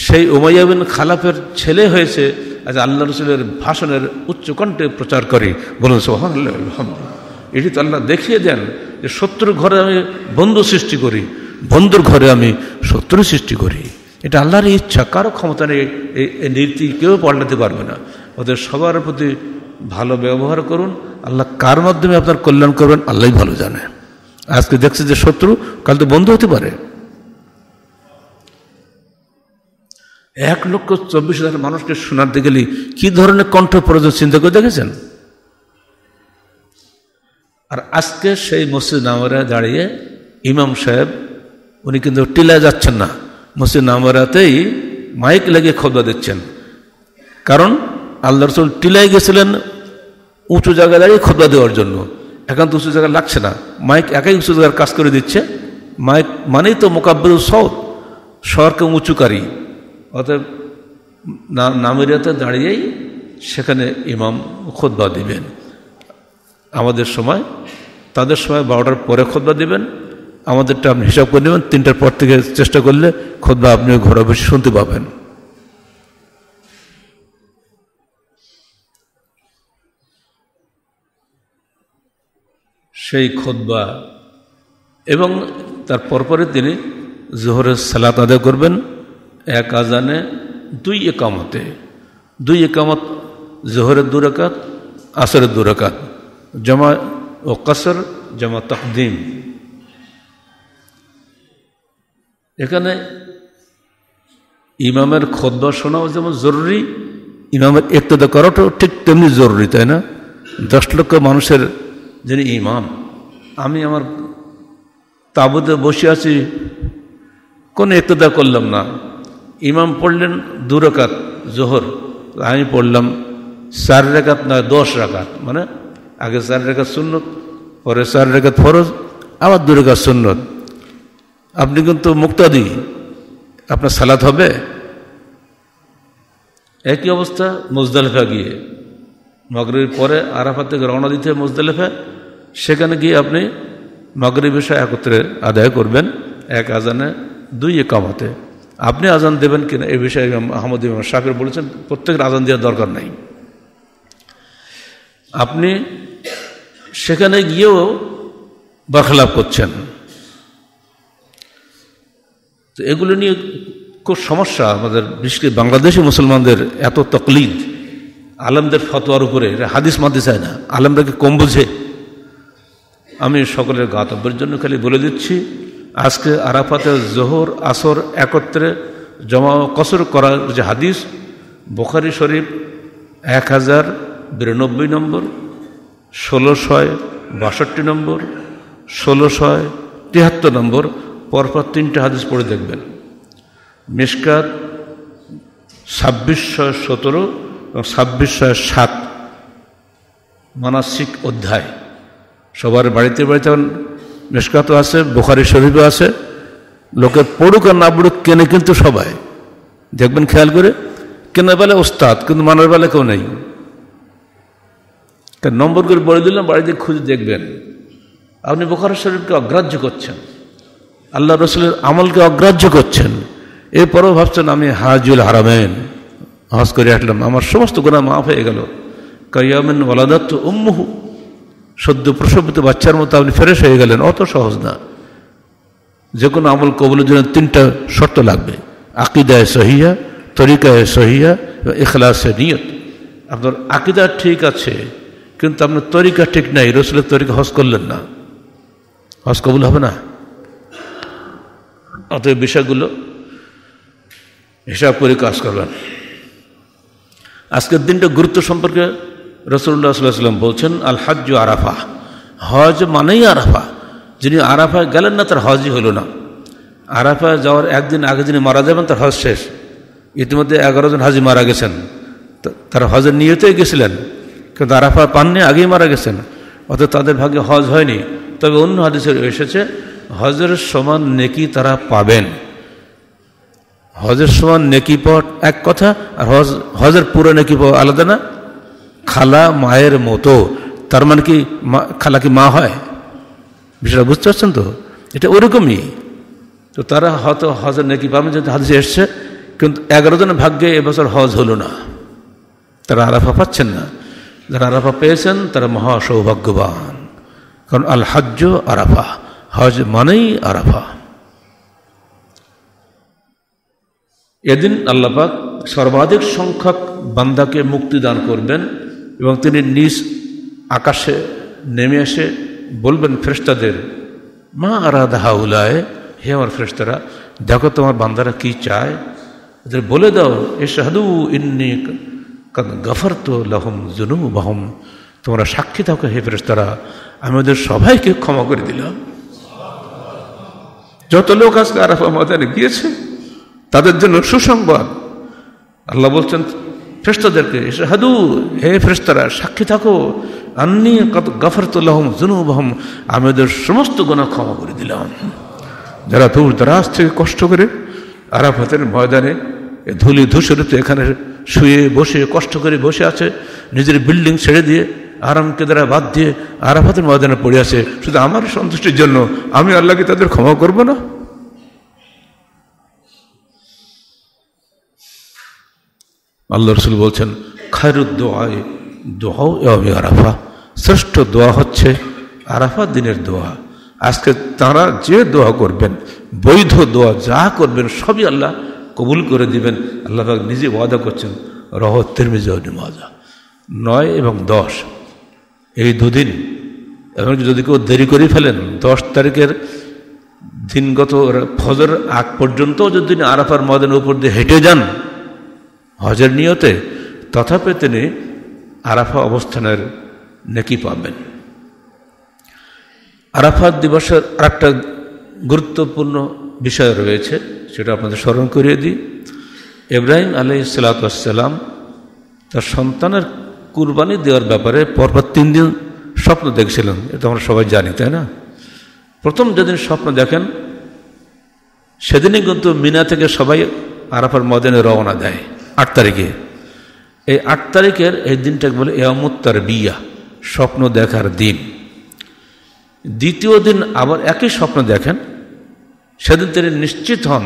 সেই উমাইয়া বিন খালাফের ছেলে হয়েছে আজ আল্লাহ রসুলের ভাষণের উচ্চকণ্ঠে প্রচার করে বলুন সোহান এটি তো আল্লাহ দেখিয়ে দেন যে শত্রুর ঘরে আমি বন্ধু সৃষ্টি করি বন্ধুর ঘরে আমি শত্রু সৃষ্টি করি এটা আল্লাহর ইচ্ছা কারো ক্ষমতা নেই এই নীতি কেউ পাল্টাতে পারবে না ওদের সবার প্রতি ভালো ব্যবহার করুন আল্লাহ কার মাধ্যমে আপনার কল্যাণ করবেন আল্লাহ ভালো জানে আজকে দেখছে যে শত্রু কাল তো বন্ধু হতে পারে এক লক্ষ চব্বিশ হাজার মানুষকে শোনাতে গেলে কি ধরনের কণ্ঠ প্রয়োজন চিন্তা করে দেখেছেন আর আজকে সেই মসজিদ নামরে দাঁড়িয়ে ইমাম সাহেব উনি কিন্তু টিলায় যাচ্ছেন না মসজিদ নামরাতেই মাইক লাগিয়ে খোদা দিচ্ছেন কারণ আল্লাহ রসুল টিলায় গেছিলেন উঁচু জায়গায় দাঁড়িয়ে খোদা দেওয়ার জন্য এখন তো উঁচু জায়গা লাগছে না মাইক একাই উঁচু জায়গার কাজ করে দিচ্ছে মাইক মানেই তো মোকাবিল সব শহরকে উঁচুকারী অর্থাৎ নামিরাতে দাঁড়িয়েই সেখানে ইমাম খোদবা দিবেন আমাদের সময় তাদের সময় বারোটার পরে খোদবা দেবেন আমাদেরটা আপনি হিসাব করে নেবেন তিনটার পর থেকে চেষ্টা করলে খোদবা আপনি ঘরে বসে শুনতে পাবেন সেই খোদবা এবং তার পরপরে তিনি জোহরের সালাত আদায় করবেন এক আজানে দুই একামতে দুই একামত জোহরের দুরাকাত আসরের দুরাকাত জমা ও কসর জমা তকদিম এখানে ইমামের খোদবা শোনাও যেমন জরুরি ইমামের একতদা করাটাও ঠিক তেমনি জরুরি তাই না দশ লক্ষ মানুষের যিনি ইমাম আমি আমার তাবুতে বসে আছি কোনো একতদা করলাম না ইমাম পড়লেন দু রেখাত জোহর আমি পড়লাম চার রেখাত না দশ রেখাত মানে আগে চার রেখাত সুন্নত পরে চার রেখাত ফরজ আবার দু রেখা সুন্নত আপনি কিন্তু মুক্তাদি আপনার সালাত হবে একই অবস্থা মুজদালেফা গিয়ে মগরীর পরে আরাফা থেকে রওনা দিতে মুজদালেফা সেখানে গিয়ে আপনি মগরীব এসা একত্রে আদায় করবেন এক আজানে দুই একামতে আপনি আজান দেবেন কিনা এ বিষয়ে আহমদ ইমাম শাকির বলেছেন প্রত্যেকের আজান দেওয়ার দরকার নাই আপনি সেখানে গিয়েও বাখলাপ করছেন তো এগুলো নিয়ে খুব সমস্যা আমাদের বিশেষ করে বাংলাদেশি মুসলমানদের এত তকলিদ আলমদের ফতোয়ার উপরে হাদিস মানতে চায় না আলমরা কম বুঝে আমি সকলের গাতব্যের জন্য খালি বলে দিচ্ছি আজকে আরাফাতে জোহর আসর একত্রে জমা কসর করার যে হাদিস বোখারি শরীফ এক হাজার বিরানব্বই নম্বর ষোলোশয় বাষট্টি নম্বর ষোলোশয় তিয়াত্তর নম্বর পরপর তিনটা হাদিস পড়ে দেখবেন মিসকাত ছাব্বিশশো সতেরো এবং ছাব্বিশশো সাত মানসিক অধ্যায় সবার বাড়িতে বাড়িতে মিসকাতও আছে বুখারি শরীফও আছে লোকে পড়ুক আর না পড়ুক কেনে কিন্তু সবাই দেখবেন খেয়াল করে কেনার বেলা ওস্তাদ কিন্তু মানার বেলা কেউ নেই তা নম্বর করে বলে দিলাম বাড়িতে খুঁজে দেখবেন আপনি বোখার শরীরকে অগ্রাহ্য করছেন আল্লাহ রসুলের আমলকে অগ্রাহ্য করছেন এরপরেও ভাবছেন আমি হাজুল হারামেন হজ করে আসলাম আমার সমস্ত গোনা মাফ হয়ে গেল কাইয়ামেন ওলাদাত্ত উম্মুহু সদ্য প্রসবিত বাচ্চার মতো আপনি ফেরেশ হয়ে গেলেন অত সহজ না যে কোনো আমল কবলের জন্য তিনটা শর্ত লাগবে আকিদায় সহিয়া তরিকায় সহিয়া এখলাসে নিয়ত আপনার আকিদা ঠিক আছে কিন্তু আপনার তরিকা ঠিক নাই রসুলের তরিকা হজ করলেন না হজ কবুল হবে না অতএব বিষয়গুলো হিসাব করে কাজ করবেন আজকের দিনটা গুরুত্ব সম্পর্কে রসুল্লাহ সাল্লাম বলছেন আল হাজ আরাফা হজ মানেই আরাফা যিনি আরাফা গেলেন না তার হজই হলো না আরাফায় যাওয়ার একদিন আগে যিনি মারা যাবেন তার হজ শেষ ইতিমধ্যে এগারো জন হাজি মারা গেছেন তারা হজের নিয়তেই গেছিলেন কিন্তু আরাফা পাননি আগেই মারা গেছেন অত তাদের ভাগ্যে হজ হয়নি তবে অন্য হাদিসের এসেছে হজের সমান নেকি তারা পাবেন হজের সমান নেকি পথ এক কথা আর হজ হজের পুরো নেকি পথ আলাদা না খালা মায়ের মতো তার মানে কি খালা কি মা হয় বিষয়টা বুঝতে পারছেন তো এটা ওরকমই তো তারা হয়তো হজের নেকি পাবেন যেহেতু হাদিসে এসছে কিন্তু এগারো জনের ভাগ্যে এবছর হজ হলো না তারা আরাফা পাচ্ছেন না যারা আরাফা পেয়েছেন তারা মহা সৌভাগ্যবান কারণ আল হজ্জ আরাফা হজ মানেই আরাফা এদিন আল্লাপাক সর্বাধিক সংখ্যক বান্দাকে মুক্তি দান করবেন এবং তিনি নিজ আকাশে নেমে এসে বলবেন ফ্রেস্তাদের মা আরাধা হাউলায় হে আমার ফ্রেস্তারা দেখো তোমার বান্দারা কি চায় ওদের বলে দাও এ সাধু ইন্নিক কারণ গফর তো লহম জুনু বহম তোমরা সাক্ষী থাকো হে ফেরেস্তারা আমি ওদের সবাইকে ক্ষমা করে দিলাম যত লোক আজকে আরাফা ময়দানে গিয়েছে তাদের জন্য সুসংবাদ আল্লাহ বলছেন ফ্রেস্তাদেরকে হাদু হে ফ্রেস্তারা সাক্ষী থাকো আন্নি জুনু বহম আমি ওদের সমস্ত গুণা ক্ষমা করে দিলাম যারা দূর দরাজ থেকে কষ্ট করে আরাফাতের ময়দানে ধুলি ধূসরিত এখানে শুয়ে বসে কষ্ট করে বসে আছে নিজের বিল্ডিং ছেড়ে দিয়ে আরাম কেদারা বাদ দিয়ে আরাফাতের ময়দানে পড়ে আছে শুধু আমার সন্তুষ্টির জন্য আমি আল্লাহকে তাদের ক্ষমা করব না আল্লাহ রসুল বলছেন খায়রুদ দোয়াও এভাবে আরাফা শ্রেষ্ঠ দোয়া হচ্ছে আরাফা দিনের দোয়া আজকে তারা যে দোয়া করবেন বৈধ দোয়া যা করবেন সবই আল্লাহ কবুল করে দিবেন আল্লাহ পাক নিজে ওয়াদা করছেন রহত্বের মিজনি মজা নয় এবং দশ এই দুদিন এবং যদি কেউ দেরি করে ফেলেন দশ তারিখের দিনগত ফজর আগ পর্যন্ত যদি আরাফার ময়দানের উপর দিয়ে হেঁটে যান হজের নিয়তে তথাপি তিনি আরাফা অবস্থানের নেকি পাবেন আরাফাত দিবসের আরেকটা গুরুত্বপূর্ণ বিষয় রয়েছে সেটা আপনাদের স্মরণ করিয়ে দিই এব্রাহিম আলি সালাতাম তার সন্তানের কুরবানি দেওয়ার ব্যাপারে পরপর তিন দিন স্বপ্ন দেখছিলেন এটা আমরা সবাই জানি তাই না প্রথম যেদিন স্বপ্ন দেখেন সেদিনই কিন্তু মিনা থেকে সবাই আরাফার মদেনে রওনা দেয় আট তারিখে এই আট তারিখের এই দিনটাকে বলে এয়ামুত্তার বিয়া স্বপ্ন দেখার দিন দ্বিতীয় দিন আবার একই স্বপ্ন দেখেন সেদিন তিনি নিশ্চিত হন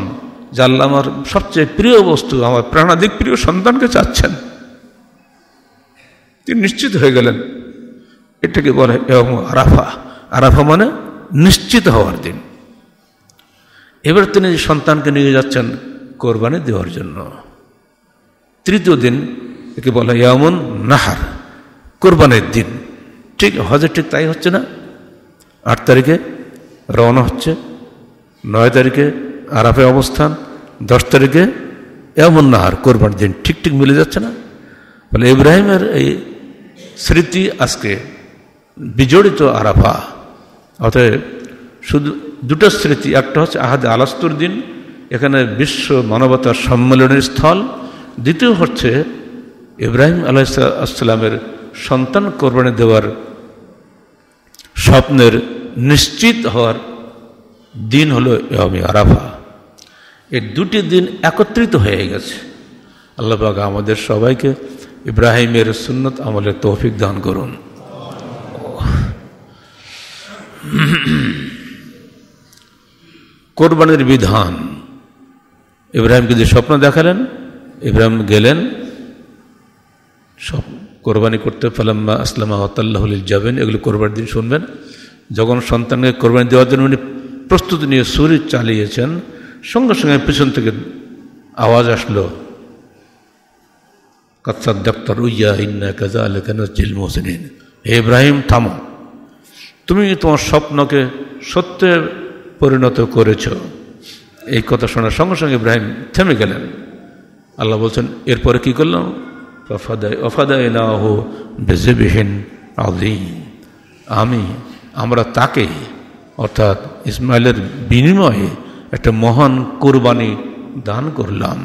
যে আল্লাহ আমার সবচেয়ে প্রিয় বস্তু আমার প্রাণাধিক প্রিয় সন্তানকে চাচ্ছেন তিনি নিশ্চিত হয়ে গেলেন এটাকে বলে এবং আরাফা আরাফা মানে নিশ্চিত হওয়ার দিন এবার তিনি সন্তানকে নিয়ে যাচ্ছেন কোরবানি দেওয়ার জন্য তৃতীয় দিন একে বলা ইয়ামুন নাহার কোরবানের দিন ঠিক হজে ঠিক তাই হচ্ছে না আট তারিখে রওনা হচ্ছে নয় তারিখে আরাফে অবস্থান দশ তারিখে এমন নাহার কোরবান দিন ঠিক ঠিক মিলে যাচ্ছে না বলে ইব্রাহিমের এই স্মৃতি আজকে বিজড়িত আরাফা অতএব শুধু দুটো স্মৃতি একটা হচ্ছে আহাদে আলাস্তুর দিন এখানে বিশ্ব মানবতার সম্মেলনের স্থল দ্বিতীয় হচ্ছে ইব্রাহিম আলাহ আসসালামের সন্তান কোরবানি দেওয়ার স্বপ্নের নিশ্চিত হওয়ার দিন হলো ইয়মি আরাফা এই দুটি দিন একত্রিত হয়ে গেছে আল্লাহবাগ আমাদের সবাইকে ইব্রাহিমের সুন্নত আমলের তৌফিক দান করুন কোরবানির বিধান ইব্রাহিমকে যে স্বপ্ন দেখালেন ইব্রাহিম গেলেন স্বপ্ন কোরবানি করতে ফালাম্মা আসলামা হতাল্লাহুল যাবেন এগুলো করবার দিন শুনবেন যখন সন্তানকে কোরবানি দেওয়ার জন্য উনি প্রস্তুতি নিয়ে সুরি চালিয়েছেন সঙ্গে সঙ্গে পিছন থেকে আওয়াজ আসলো কাচ্চার ডাক্তার উইয়া ইন্না কাজা আলে কেন জিল মোসেন হে ইব্রাহিম থামো তুমি তোমার স্বপ্নকে সত্যে পরিণত করেছ এই কথা শোনার সঙ্গে সঙ্গে ইব্রাহিম থেমে গেলেন আল্লাহ বলছেন এরপরে কি করলাম আমি আমরা তাকে অর্থাৎ ইসমাইলের বিনিময়ে একটা মহান কোরবানি দান করলাম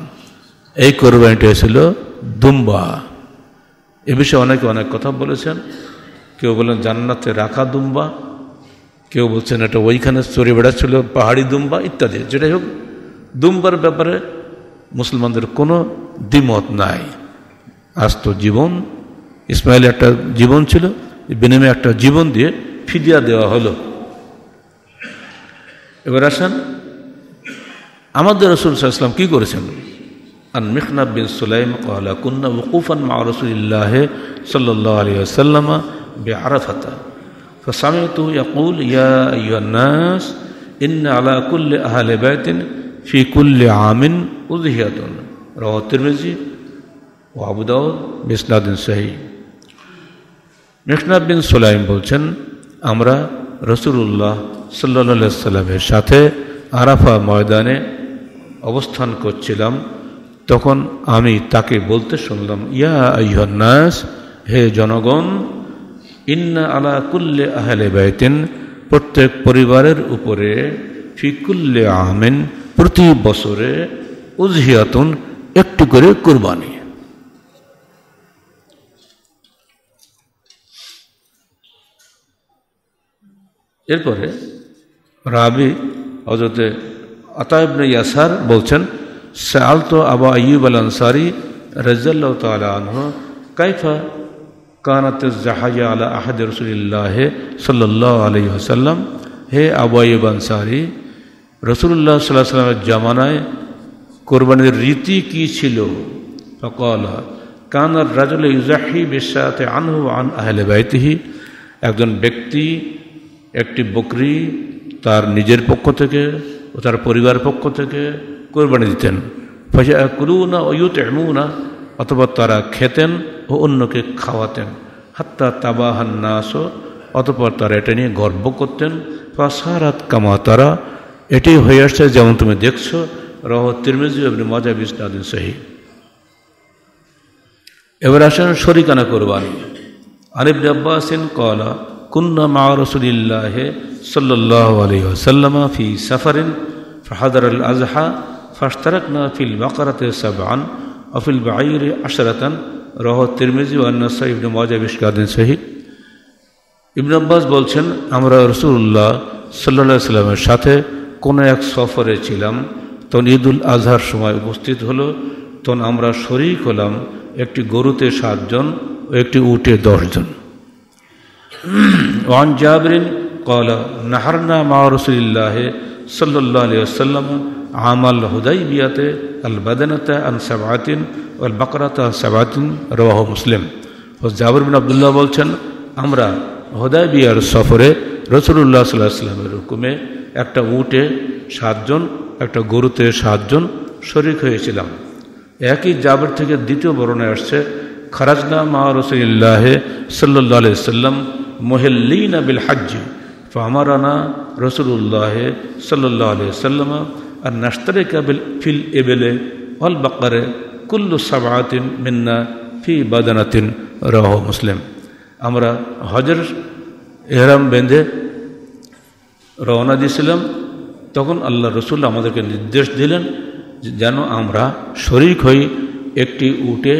এই কোরবানিটা ছিল দুম্বা এ বিষয়ে অনেকে অনেক কথা বলেছেন কেউ বলেন জান্নাতে রাখা দুম্বা কেউ বলছেন এটা ওইখানে চড়ে বেড়াচ্ছিল পাহাড়ি দুম্বা ইত্যাদি যেটাই হোক দুম্বার ব্যাপারে মুসলমানদের কোনো দ্বিমত নাই আজ তো জীবন ইসমাইল একটা জীবন ছিল বিনিময়ে একটা জীবন দিয়ে ফিদিয়া দেওয়া হলো এবার আসেন আমাদের রসুল সাল্লাম কি করেছেন আন মিখনা বিন সুলাইম কহলা কুন্না ওকুফান মা রসুলিল্লাহ সাল্লাহ আলী আসাল্লামা বে আরাফাতা فسمعته يقول يا ইয়া الناس إن على كل أهل بيت في كل عام أضحية রহ الترمذي ও আবুদাউদ মিসনাদিন সাহি মিসনাদ বিন সোলাইম বলছেন আমরা রসুল্লাহ সাল্লা সাল্লামের সাথে আরাফা ময়দানে অবস্থান করছিলাম তখন আমি তাকে বলতে শুনলাম ইয়া আইহন্নাস হে জনগণ ইন্না আলা কুল্লে আহলে বাইতেন প্রত্যেক পরিবারের উপরে ফিকুল্লে আহমেন প্রতি বছরে উজহিয়াতুন একটু করে কুরবানি এরপরে রাবি অজতে আতাইবনে ইয়াসার বলছেন তো আবা আইব আল আনসারি রাজ্লা তাল কাইফা কানাত জাহাজা আলা আহাদ রসুলিল্লাহ সাল্লাহ আলি আসাল্লাম হে আবাইব আনসারি রসুল্লাহ সাল্লাহ সাল্লামের জামানায় কোরবানির রীতি কি ছিল ফকলা কানার রাজুল ইউজাহি বিশ্বাতে আনহু আন আহলে বাইতিহি একজন ব্যক্তি একটি বকরি তার নিজের পক্ষ থেকে ও তার পরিবার পক্ষ থেকে কোরবানি দিতেন ফসা কুরু না অয়ুত এমু না অথবা তারা খেতেন ও অন্যকে খাওয়াতেন হাত্তা তাবাহান না আসো অতপর তারা এটা নিয়ে গর্ব করতেন ফাঁসারাত কামা তারা এটি হয়ে আসছে যেমন তুমি দেখছো রহ তিরমেজি এবং মজা বিসনাদিন সহি এবার আসেন শরিকানা কোরবানি আরিফ আব্বাসিন কলা কুন্না মা রসুলিল্লাহ সাল্লাহ আলহ্লামা ফি সাফারিন ফাহাদার আল আজহা ফাস্তারাকনা ফিল বাকারাতে সাবান অফিল বাইর আশরাতান রহ তিরমিজি ওয়ান্নাসা ইবনে মজা বিশকাদিন শহীদ ইবন আব্বাস বলছেন আমরা রসুল্লাহ সাল্লা সাল্লামের সাথে কোনো এক সফরে ছিলাম তখন ঈদ উল আজহার সময় উপস্থিত হলো তখন আমরা শরিক হলাম একটি গরুতে সাতজন ও একটি উটে দশজন وعن جابر قال نحرنا مع رسول الله صلى الله عليه وسلم عام الهديبية البدنة عن سبعة والبقرة عن سبعة رواه مسلم জাবর বিন আবদুল্লাহ বলছেন আমরা হোদায় বিয়ার সফরে রসুল্লাহ সাল্লাহ সাল্লামের হুকুমে একটা উটে সাতজন একটা গরুতে সাতজন শরিক হয়েছিলাম একই জাবর থেকে দ্বিতীয় বরণে আসছে খারাজনা মা রসুল্লাহে সাল্লাহ সাল্লাম মোহেল্লিন বিল হাজ ফামারানা রসুল্লাহ সাল্লাহ সাল্লাম আর নাস্তারে কাবিল ফিল এবেলে অল বাকারে কুল্লু সাবাতিন মিন্না ফি বাদানাতিন রহ মুসলিম আমরা হজর এহরাম বেঁধে রওনা দিয়েছিলাম তখন আল্লাহ রসুল আমাদেরকে নির্দেশ দিলেন যেন আমরা শরিক হই একটি উটে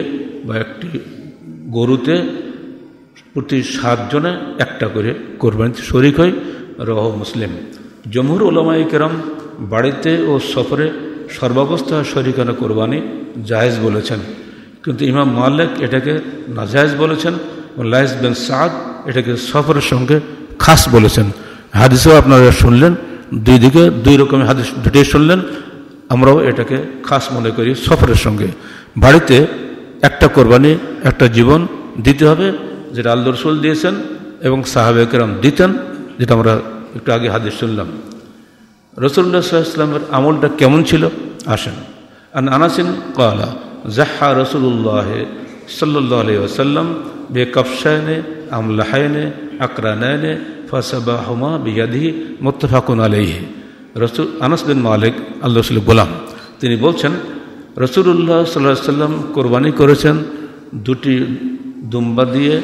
বা একটি গরুতে প্রতি সাতজনে একটা করে কোরবানি শরিক হয় রহ মুসলিম জমহুর ওলামাই কেরাম বাড়িতে ও সফরে সর্বাবস্থা শরিকানা কোরবানি জায়েজ বলেছেন কিন্তু ইমাম মালিক এটাকে নাজায়জ বলেছেন লাইস বেন সাদ এটাকে সফরের সঙ্গে খাস বলেছেন হাদিসেও আপনারা শুনলেন দুই দিকে দুই রকমের হাদিস দুটি শুনলেন আমরাও এটাকে খাস মনে করি সফরের সঙ্গে বাড়িতে একটা কোরবানি একটা জীবন দিতে হবে যেটা আল্লাহ রসুল দিয়েছেন এবং সাহাবেকরাম দিতেন যেটা আমরা একটু আগে হাদিস শুনলাম রসুল্লাহ সাল্লামের আমলটা কেমন ছিল আসেন আর আনাসিন কালা জাহা রসুল্লাহ সাল্লাহ আসাল্লাম বে কফসায়নে আমলাহায়নে আকরানায়নে ফাসাবাহমা বিয়াদি মোত্তফাকুন আলহি রসুল আনাস বিন মালিক আল্লাহ রসুল গোলাম তিনি বলছেন রসুল্লাহ সাল্লাহ সাল্লাম কোরবানি করেছেন দুটি দুম্বা দিয়ে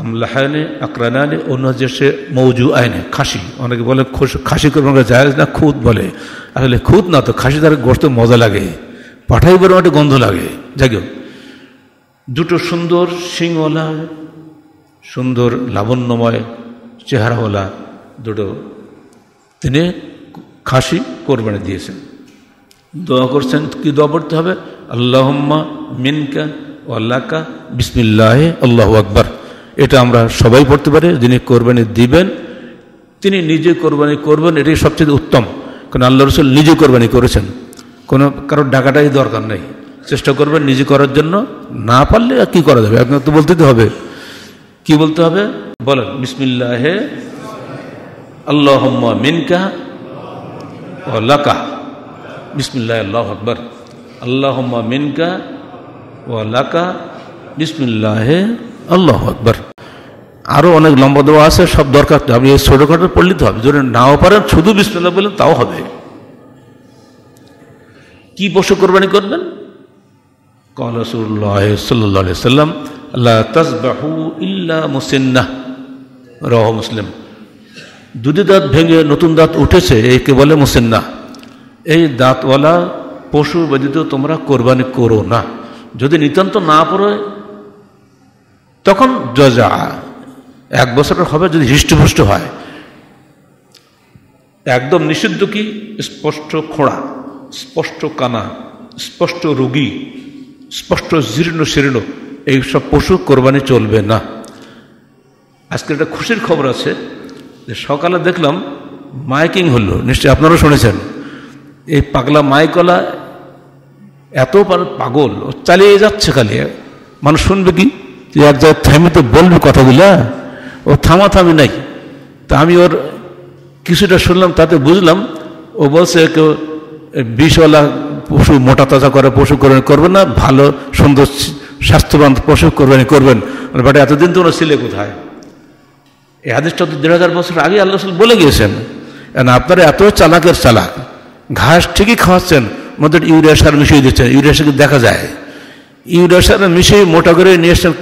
আমলাহানে আকরানানে অন্য দেশে মৌজু আইনে খাসি অনেকে বলে খাসি করবে জাহাজ না খুদ বলে আসলে খুদ না তো খাসি তার গোস্ত মজা লাগে পাঠাই বলে একটা গন্ধ লাগে যাই দুটো সুন্দর শিংওয়ালা সুন্দর লাবণ্যময় চেহারাওয়ালা দুটো তিনি খাসি কোরবানি দিয়েছেন দোয়া করছেন কি দোয়া পড়তে হবে আল্লাহম্মা মিনকা আল্লাহকা বিসমিল্লাহ আল্লাহ আকবর এটা আমরা সবাই পড়তে পারি যিনি কোরবানি দিবেন তিনি নিজে কোরবানি করবেন এটাই সবচেয়ে উত্তম কারণ আল্লাহ রসুল নিজে কোরবানি করেছেন কোনো কারোর ডাকাটাই দরকার নেই চেষ্টা করবেন নিজে করার জন্য না পারলে কি করা যাবে আপনাকে তো বলতে হবে কি বলতে হবে বলেন বিসমিল্লাহে আল্লাহ মিনকা ও লাকা বিসমিল্লাহ আল্লাহ আকবর আল্লাহ মিনকা ওয়ালাকা বিসমুল্লাহ আল্লাহ আকবর আরও অনেক লম্বা দেওয়া আছে সব দরকার আপনি এই ছোটোখাটো পড়লে তো হবে যদি নাও পারেন শুধু বিসমুল্লাহ বললেন তাও হবে কি পশু কোরবানি করবেন কলসুল্লাহ সাল্লাহ সাল্লাম আল্লাহ তাসবাহু ইল্লা মুসিন্না রহ মুসলিম দুটি দাঁত ভেঙে নতুন দাঁত উঠেছে একে বলে মুসিন্না এই দাঁতওয়ালা পশু ব্যতীত তোমরা কোরবানি করো না যদি নিতান্ত না পড়ে তখন যা এক বছরের হবে যদি হৃষ্টপুষ্ট হয় একদম নিষিদ্ধ কি স্পষ্ট খোঁড়া স্পষ্ট কানা স্পষ্ট রুগী স্পষ্ট জীর্ণ শীর্ণ এইসব পশু কোরবানি চলবে না আজকে একটা খুশির খবর আছে যে সকালে দেখলাম মাইকিং হলো নিশ্চয়ই আপনারা শুনেছেন এই পাগলা মাইকলা এত পাগল ও চালিয়ে যাচ্ছে খালি মানুষ শুনবে কি যে এক জায়গায় থামি তো বলবে কথাগুলা ও থামা থামি নাই তা আমি ওর কিছুটা শুনলাম তাতে বুঝলাম ও বলছে কেউ বিষওয়ালা পশু মোটা তাজা করে পশু করেন করবে না ভালো সুন্দর স্বাস্থ্যবান পশু করবেন করবেন বাট এতদিন তো ওরা ছিলে কোথায় এই আদেশটা তো দেড় হাজার বছর আগে আল্লাহ বলে গিয়েছেন আপনারা এত চালাকের চালাক ঘাস ঠিকই খাওয়াচ্ছেন মধ্যে ইউরিয়া সার মিশিয়ে দিচ্ছেন ইউরিয়া সার দেখা যায় ইউরিয়া সার মিশিয়ে মোটা করে নিয়ে এসছেন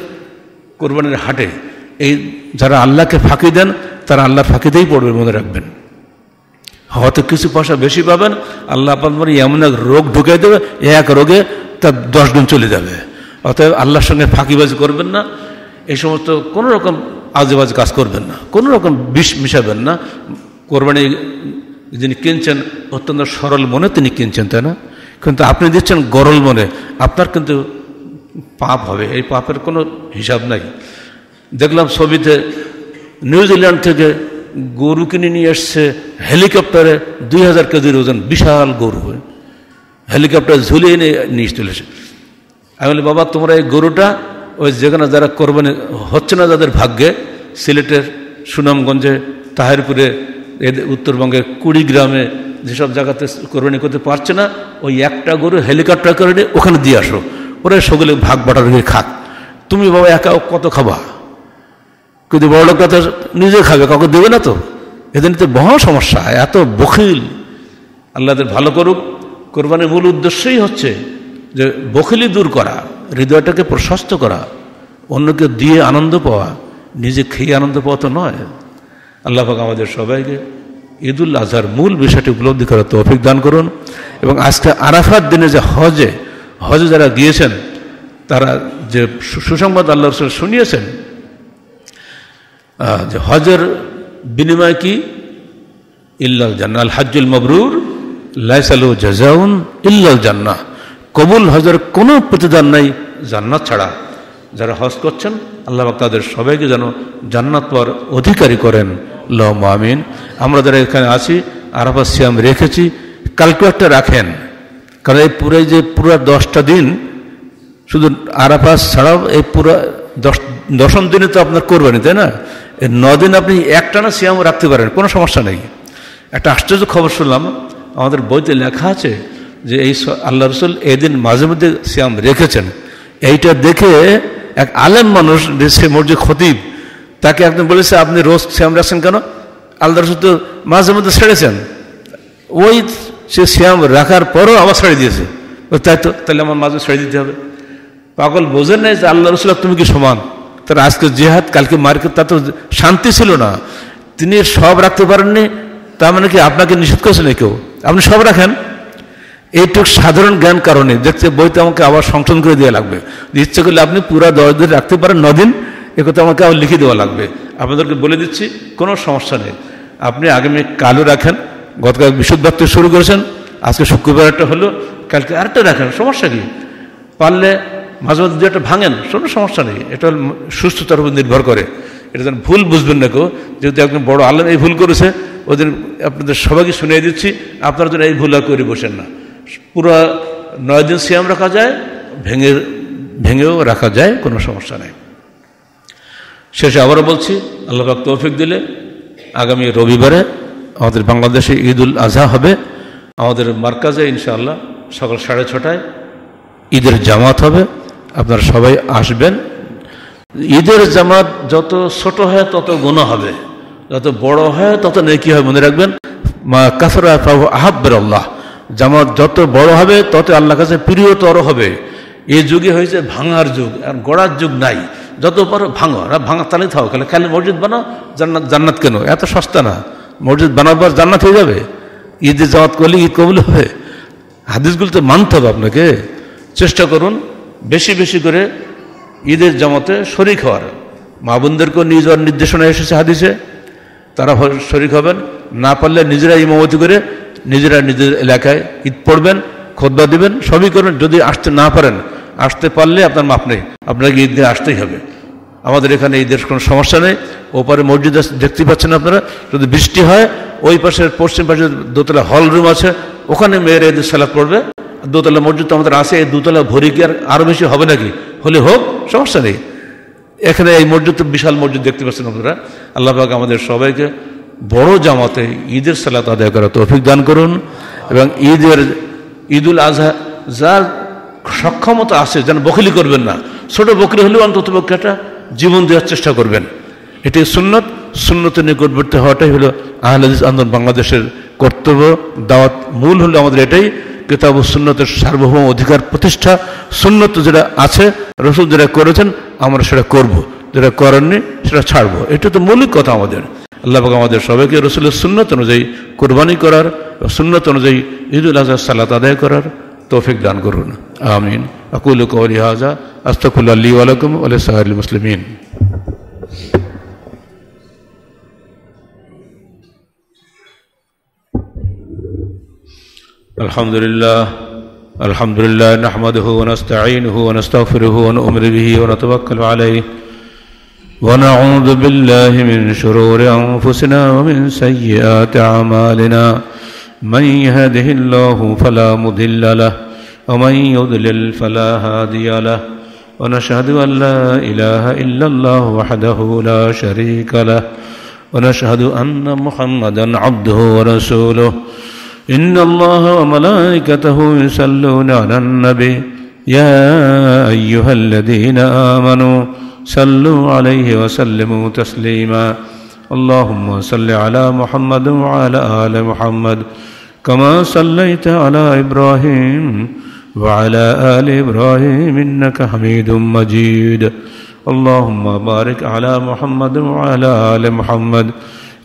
কোরবানির হাটে এই যারা আল্লাহকে ফাঁকি দেন তারা আল্লাহ ফাঁকিতেই পড়বে মনে রাখবেন হয়তো কিছু পয়সা বেশি পাবেন আল্লাহ আপনার এমন এক রোগ ঢুকে দেবে এক রোগে তার দশ গুণ চলে যাবে অতএব আল্লাহর সঙ্গে ফাঁকিবাজি করবেন না এই সমস্ত কোনো রকম আজেবাজ কাজ করবেন না কোনো রকম বিষ মিশাবেন না কোরবানি যিনি কিনছেন অত্যন্ত সরল মনে তিনি কিনছেন তাই না কিন্তু আপনি দিচ্ছেন গরল মনে আপনার কিন্তু পাপ হবে এই পাপের কোনো হিসাব নাই দেখলাম ছবিতে নিউজিল্যান্ড থেকে গরু কিনে নিয়ে এসছে হেলিকপ্টারে দুই হাজার কেজির ওজন বিশাল গরু হেলিকপ্টার ঝুলিয়ে নিয়ে নিয়ে চলেছে আমি বলি বাবা তোমরা এই গরুটা ওই যেখানে যারা করবেন হচ্ছে না যাদের ভাগ্যে সিলেটের সুনামগঞ্জে তাহেরপুরে এদের উত্তরবঙ্গের কুড়িগ্রামে যেসব জায়গাতে কোরবানি করতে পারছে না ওই একটা গরু হেলিকপ্টার করে নিয়ে ওখানে দিয়ে আসো ওরা সকলে ভাগ বাটার হয়ে খাক তুমি বাবা একা কত খাবা কিন্তু বড় লোকরা তো নিজে খাবে কাউকে দেবে না তো এদের তো বহ সমস্যা এত বখিল আল্লাহদের ভালো করুক কোরবানির মূল উদ্দেশ্যই হচ্ছে যে বখিলি দূর করা হৃদয়টাকে প্রশস্ত করা অন্যকে দিয়ে আনন্দ পাওয়া নিজে খেয়ে আনন্দ পাওয়া তো নয় আল্লাহ আমাদের সবাইকে ঈদুল আজহার মূল বিষয়টি উপলব্ধি করার তৌফিক দান করুন এবং আজকে আরাফাত দিনে যে হজে হজে যারা গিয়েছেন তারা যে সুসংবাদ আল্লাহ রসুল শুনিয়েছেন যে হজের বিনিময় কি ইল্লাল জান্না আল হাজুল মবরুর লাইসালু জাজাউন ইল্লাল জান্না কবুল হজের কোনো প্রতিদান নাই জান্নাত ছাড়া যারা হজ করছেন আল্লাহ তাদের সবাইকে যেন জান্নাত পাওয়ার অধিকারী করেন আমিন আমরা যারা এখানে আছি আরাফা সিয়াম রেখেছি একটা রাখেন কারণ এই পুরো যে পুরো দশটা দিন শুধু আরাফা ছাড়াও এই পুরো দশ দশম দিনে তো আপনার করবেন তাই না এই দিন আপনি একটানা সিয়াম রাখতে পারেন কোনো সমস্যা নেই একটা আশ্চর্য খবর শুনলাম আমাদের বইতে লেখা আছে যে এই আল্লাহ রসুল এদিন মাঝে মধ্যে সিয়াম রেখেছেন এইটা দেখে এক আলেম মানুষ সে মর্জি খতিব তাকে আপনি বলেছে আপনি রোজ শ্যাম রাখছেন কেন আল্লাহ রসুল তো মাঝে মধ্যে ছেড়েছেন ওই সে শ্যাম রাখার পরও আবার ছেড়ে দিয়েছে তাই তো তাহলে আমার মাঝে ছেড়ে দিতে হবে পাগল বোঝেন নাই যে আল্লাহ রসুল তুমি কি সমান তার আজকে জেহাদ কালকে মার্কেট তা তো শান্তি ছিল না তিনি সব রাখতে পারেননি তার মানে কি আপনাকে নিষেধ করছে না কেউ আপনি সব রাখেন এইটুক সাধারণ জ্ঞান কারণে দেখতে বইতে আমাকে আবার সংশোধন করে দেওয়া লাগবে ইচ্ছে করলে আপনি পুরা দশ দিন রাখতে পারেন নদিন কথা আমাকে আমার লিখে দেওয়া লাগবে আপনাদেরকে বলে দিচ্ছি কোনো সমস্যা নেই আপনি আগামী কালও রাখেন গতকাল বিশুদ্ধ শুরু করেছেন আজকে শুক্রবার একটা হলো কালকে আরেকটা রাখেন সমস্যা কী পারলে মাঝে মাঝে একটা ভাঙেন কোনো সমস্যা নেই এটা সুস্থতার উপর নির্ভর করে এটা যেন ভুল বুঝবেন না কেউ যেহেতু একজন বড় আলম এই ভুল করেছে ওদের আপনাদের সবাইকে শুনিয়ে দিচ্ছি আপনারা যেন এই ভুল আর করে বসেন না পুরো নয় দিন সিয়াম রাখা যায় ভেঙে ভেঙেও রাখা যায় কোনো সমস্যা নেই শেষে আবারও বলছি আল্লাহ তৌফিক দিলে আগামী রবিবারে আমাদের বাংলাদেশে ঈদুল আজহা হবে আমাদের মার্কাজে ইনশাআল্লাহ সকাল সাড়ে ছটায় ঈদের জামাত হবে আপনারা সবাই আসবেন ঈদের জামাত যত ছোট হয় তত গুণা হবে যত বড় হয় তত নেকি হয় মনে রাখবেন মা কাসরা পাবো আহাব্বের আল্লাহ জামাত যত বড় হবে তত আল্লাহ কাছে প্রিয়তর হবে এ যুগে হয়েছে ভাঙার যুগ আর গড়ার যুগ নাই যত পারো ভাঙো আর ভাঙা তালে থাও খেলে খালি মসজিদ বানাও জান্নাত জান্নাত কেন এত সস্তা না মসজিদ বানাবার জান্নাত হয়ে যাবে ঈদে জামাত করলে ঈদ কবুল হবে হাদিসগুলো তো মানতে হবে আপনাকে চেষ্টা করুন বেশি বেশি করে ঈদের জামাতে শরিক হওয়ার মা বোনদেরকেও নিয়ে যাওয়ার নির্দেশনা এসেছে হাদিসে তারা শরিক হবেন না পারলে নিজেরা ইমামতি করে নিজেরা নিজের এলাকায় ঈদ পড়বেন খোদ্া দিবেন সবই করবেন যদি আসতে না পারেন আসতে পারলে আপনার মাপ নেই আপনাকে ঈদ দিয়ে আসতেই হবে আমাদের এখানে এই দেশ কোনো সমস্যা নেই ওপারে মসজিদ দেখতে পাচ্ছেন আপনারা যদি বৃষ্টি হয় ওই পাশের পশ্চিম পাশে দোতলা হল রুম আছে ওখানে মেয়েরা এদের সালাদ পড়বে দোতলা মসজিদ তো আমাদের আছে এই দোতলা ভরি কি আর আরও বেশি হবে নাকি হলে হোক সমস্যা নেই এখানে এই মসজিদ তো বিশাল মসজিদ দেখতে পাচ্ছেন আপনারা আল্লাহবাক আমাদের সবাইকে বড় জামাতে ঈদের সালাত আদায় করা তৌফিক দান করুন এবং ঈদের ঈদুল আজহা যার সক্ষমতা আছে যেন বকিলি করবেন না ছোট বকরি হলেও অন্তত পক্ষে একটা জীবন দেওয়ার চেষ্টা করবেন এটি সুন্নত সুন্নতে নিকটবর্তী হওয়াটাই হলো আহলাদিস আন্দোলন বাংলাদেশের কর্তব্য দাওয়াত মূল হলো আমাদের এটাই কিতাব সুন্নতের সার্বভৌম অধিকার প্রতিষ্ঠা সুন্নত যেটা আছে রসুল যেটা করেছেন আমরা সেটা করব যেটা করেননি সেটা ছাড়ব এটা তো মৌলিক কথা আমাদের আল্লাহ আমাদের সবাইকে রসুলের সুন্নত অনুযায়ী কোরবানি করার সুন্নত অনুযায়ী ঈদুল আজহার সালাত আদায় করার তৌফিক দান করুন আমিন أقول قولي هذا أستغفر الله لي ولكم ولسائر المسلمين الحمد لله الحمد لله نحمده ونستعينه ونستغفره ونؤمن به ونتوكل عليه ونعوذ بالله من شرور أنفسنا ومن سيئات أعمالنا من يهده الله فلا مضل له ومن يضلل فلا هادي له ونشهد أن لا إله إلا الله وحده لا شريك له ونشهد أن محمدا عبده ورسوله إن الله وملائكته يصلون على النبي يا أيها الذين آمنوا صلوا عليه وسلموا تسليما اللهم صل على محمد وعلى آل محمد كما صليت على إبراهيم وعلى آل إبراهيم إنك حميد مجيد اللهم بارك على محمد وعلى آل محمد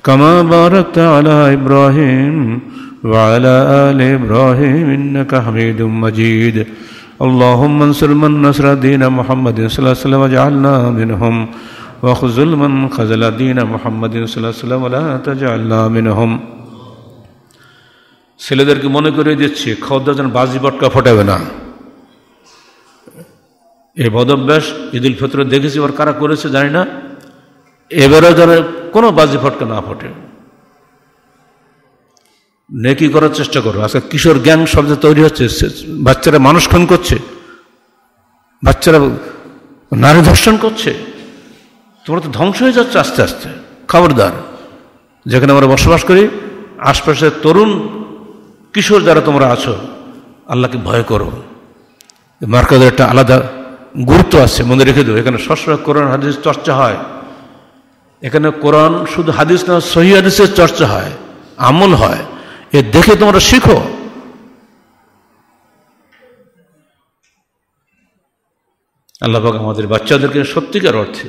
كما باركت على إبراهيم وعلى آل إبراهيم إنك حميد مجيد اللهم انصر من نصر دين محمد صلى الله عليه وسلم واجعلنا منهم واخذل من خذل دين محمد صلى الله عليه وسلم ولا تجعلنا منهم ছেলেদেরকে মনে করিয়ে দিচ্ছে খদ্দা যেন বাজি পটকা ফোটাবে না এই বদভ্যাস ঈদুল ফিতর দেখেছি আবার কারা করেছে জানি না এবারও যেন কোনো বাজি ফটকা না ফোটে নেকি করার চেষ্টা করো আজকে কিশোর গ্যাং শব্দ তৈরি হচ্ছে বাচ্চারা মানুষ খুন করছে বাচ্চারা নারী ধর্ষণ করছে তোমরা তো ধ্বংস হয়ে যাচ্ছে আস্তে আস্তে খবরদার যেখানে আমরা বসবাস করি আশপাশের তরুণ কিশোর যারা তোমরা আছো আল্লাহকে ভয় করো মার্কাজের একটা আলাদা গুরুত্ব আছে মনে রেখে দেবো এখানে সবসময় কোরআন হাদিস চর্চা হয় এখানে কোরআন শুধু হাদিস না সহি হাদিসের চর্চা হয় আমল হয় এ দেখে তোমরা শিখো আল্লাহবাক আমাদের বাচ্চাদেরকে সত্যিকার অর্থে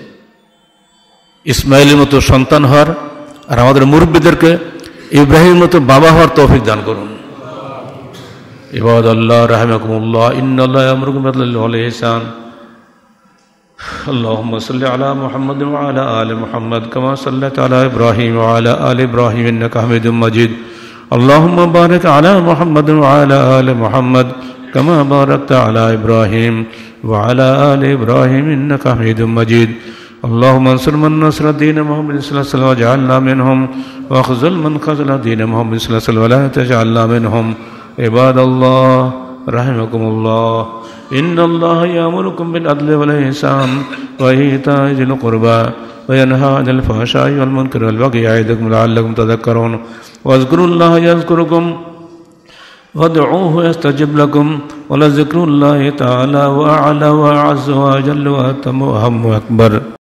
ইসমাইলের মতো সন্তান হওয়ার আর আমাদের মুরব্বীদেরকে ইব্রাহিমের মতো বাবা হওয়ার তৌফিক দান করুন عباد الله رحمكم الله إن الله يأمركم بفضل والإحسان اللهم صل على محمد وعلى آل محمد كما صليت على إبراهيم وعلى آل إبراهيم إنك حميد مجيد اللهم بارك على محمد وعلى آل محمد كما باركت على إبراهيم وعلى آل إبراهيم إنك حميد مجيد اللهم انصر من نصر الدين محمد صلى الله عليه وسلم واجعلنا منهم واخذل من خذل دين محمد صلى الله عليه وسلم ولا تجعلنا منهم عباد الله رحمكم الله إن الله يأمركم بالعدل والإحسان وإيتاء ذي القربى وينهى عن الفحشاء والمنكر والبغي يعظكم لعلكم تذكرون واذكروا الله يذكركم وادعوه يستجب لكم ولذكر الله تعالى وأعلى وأعز وأجل وأتم وأهم وأكبر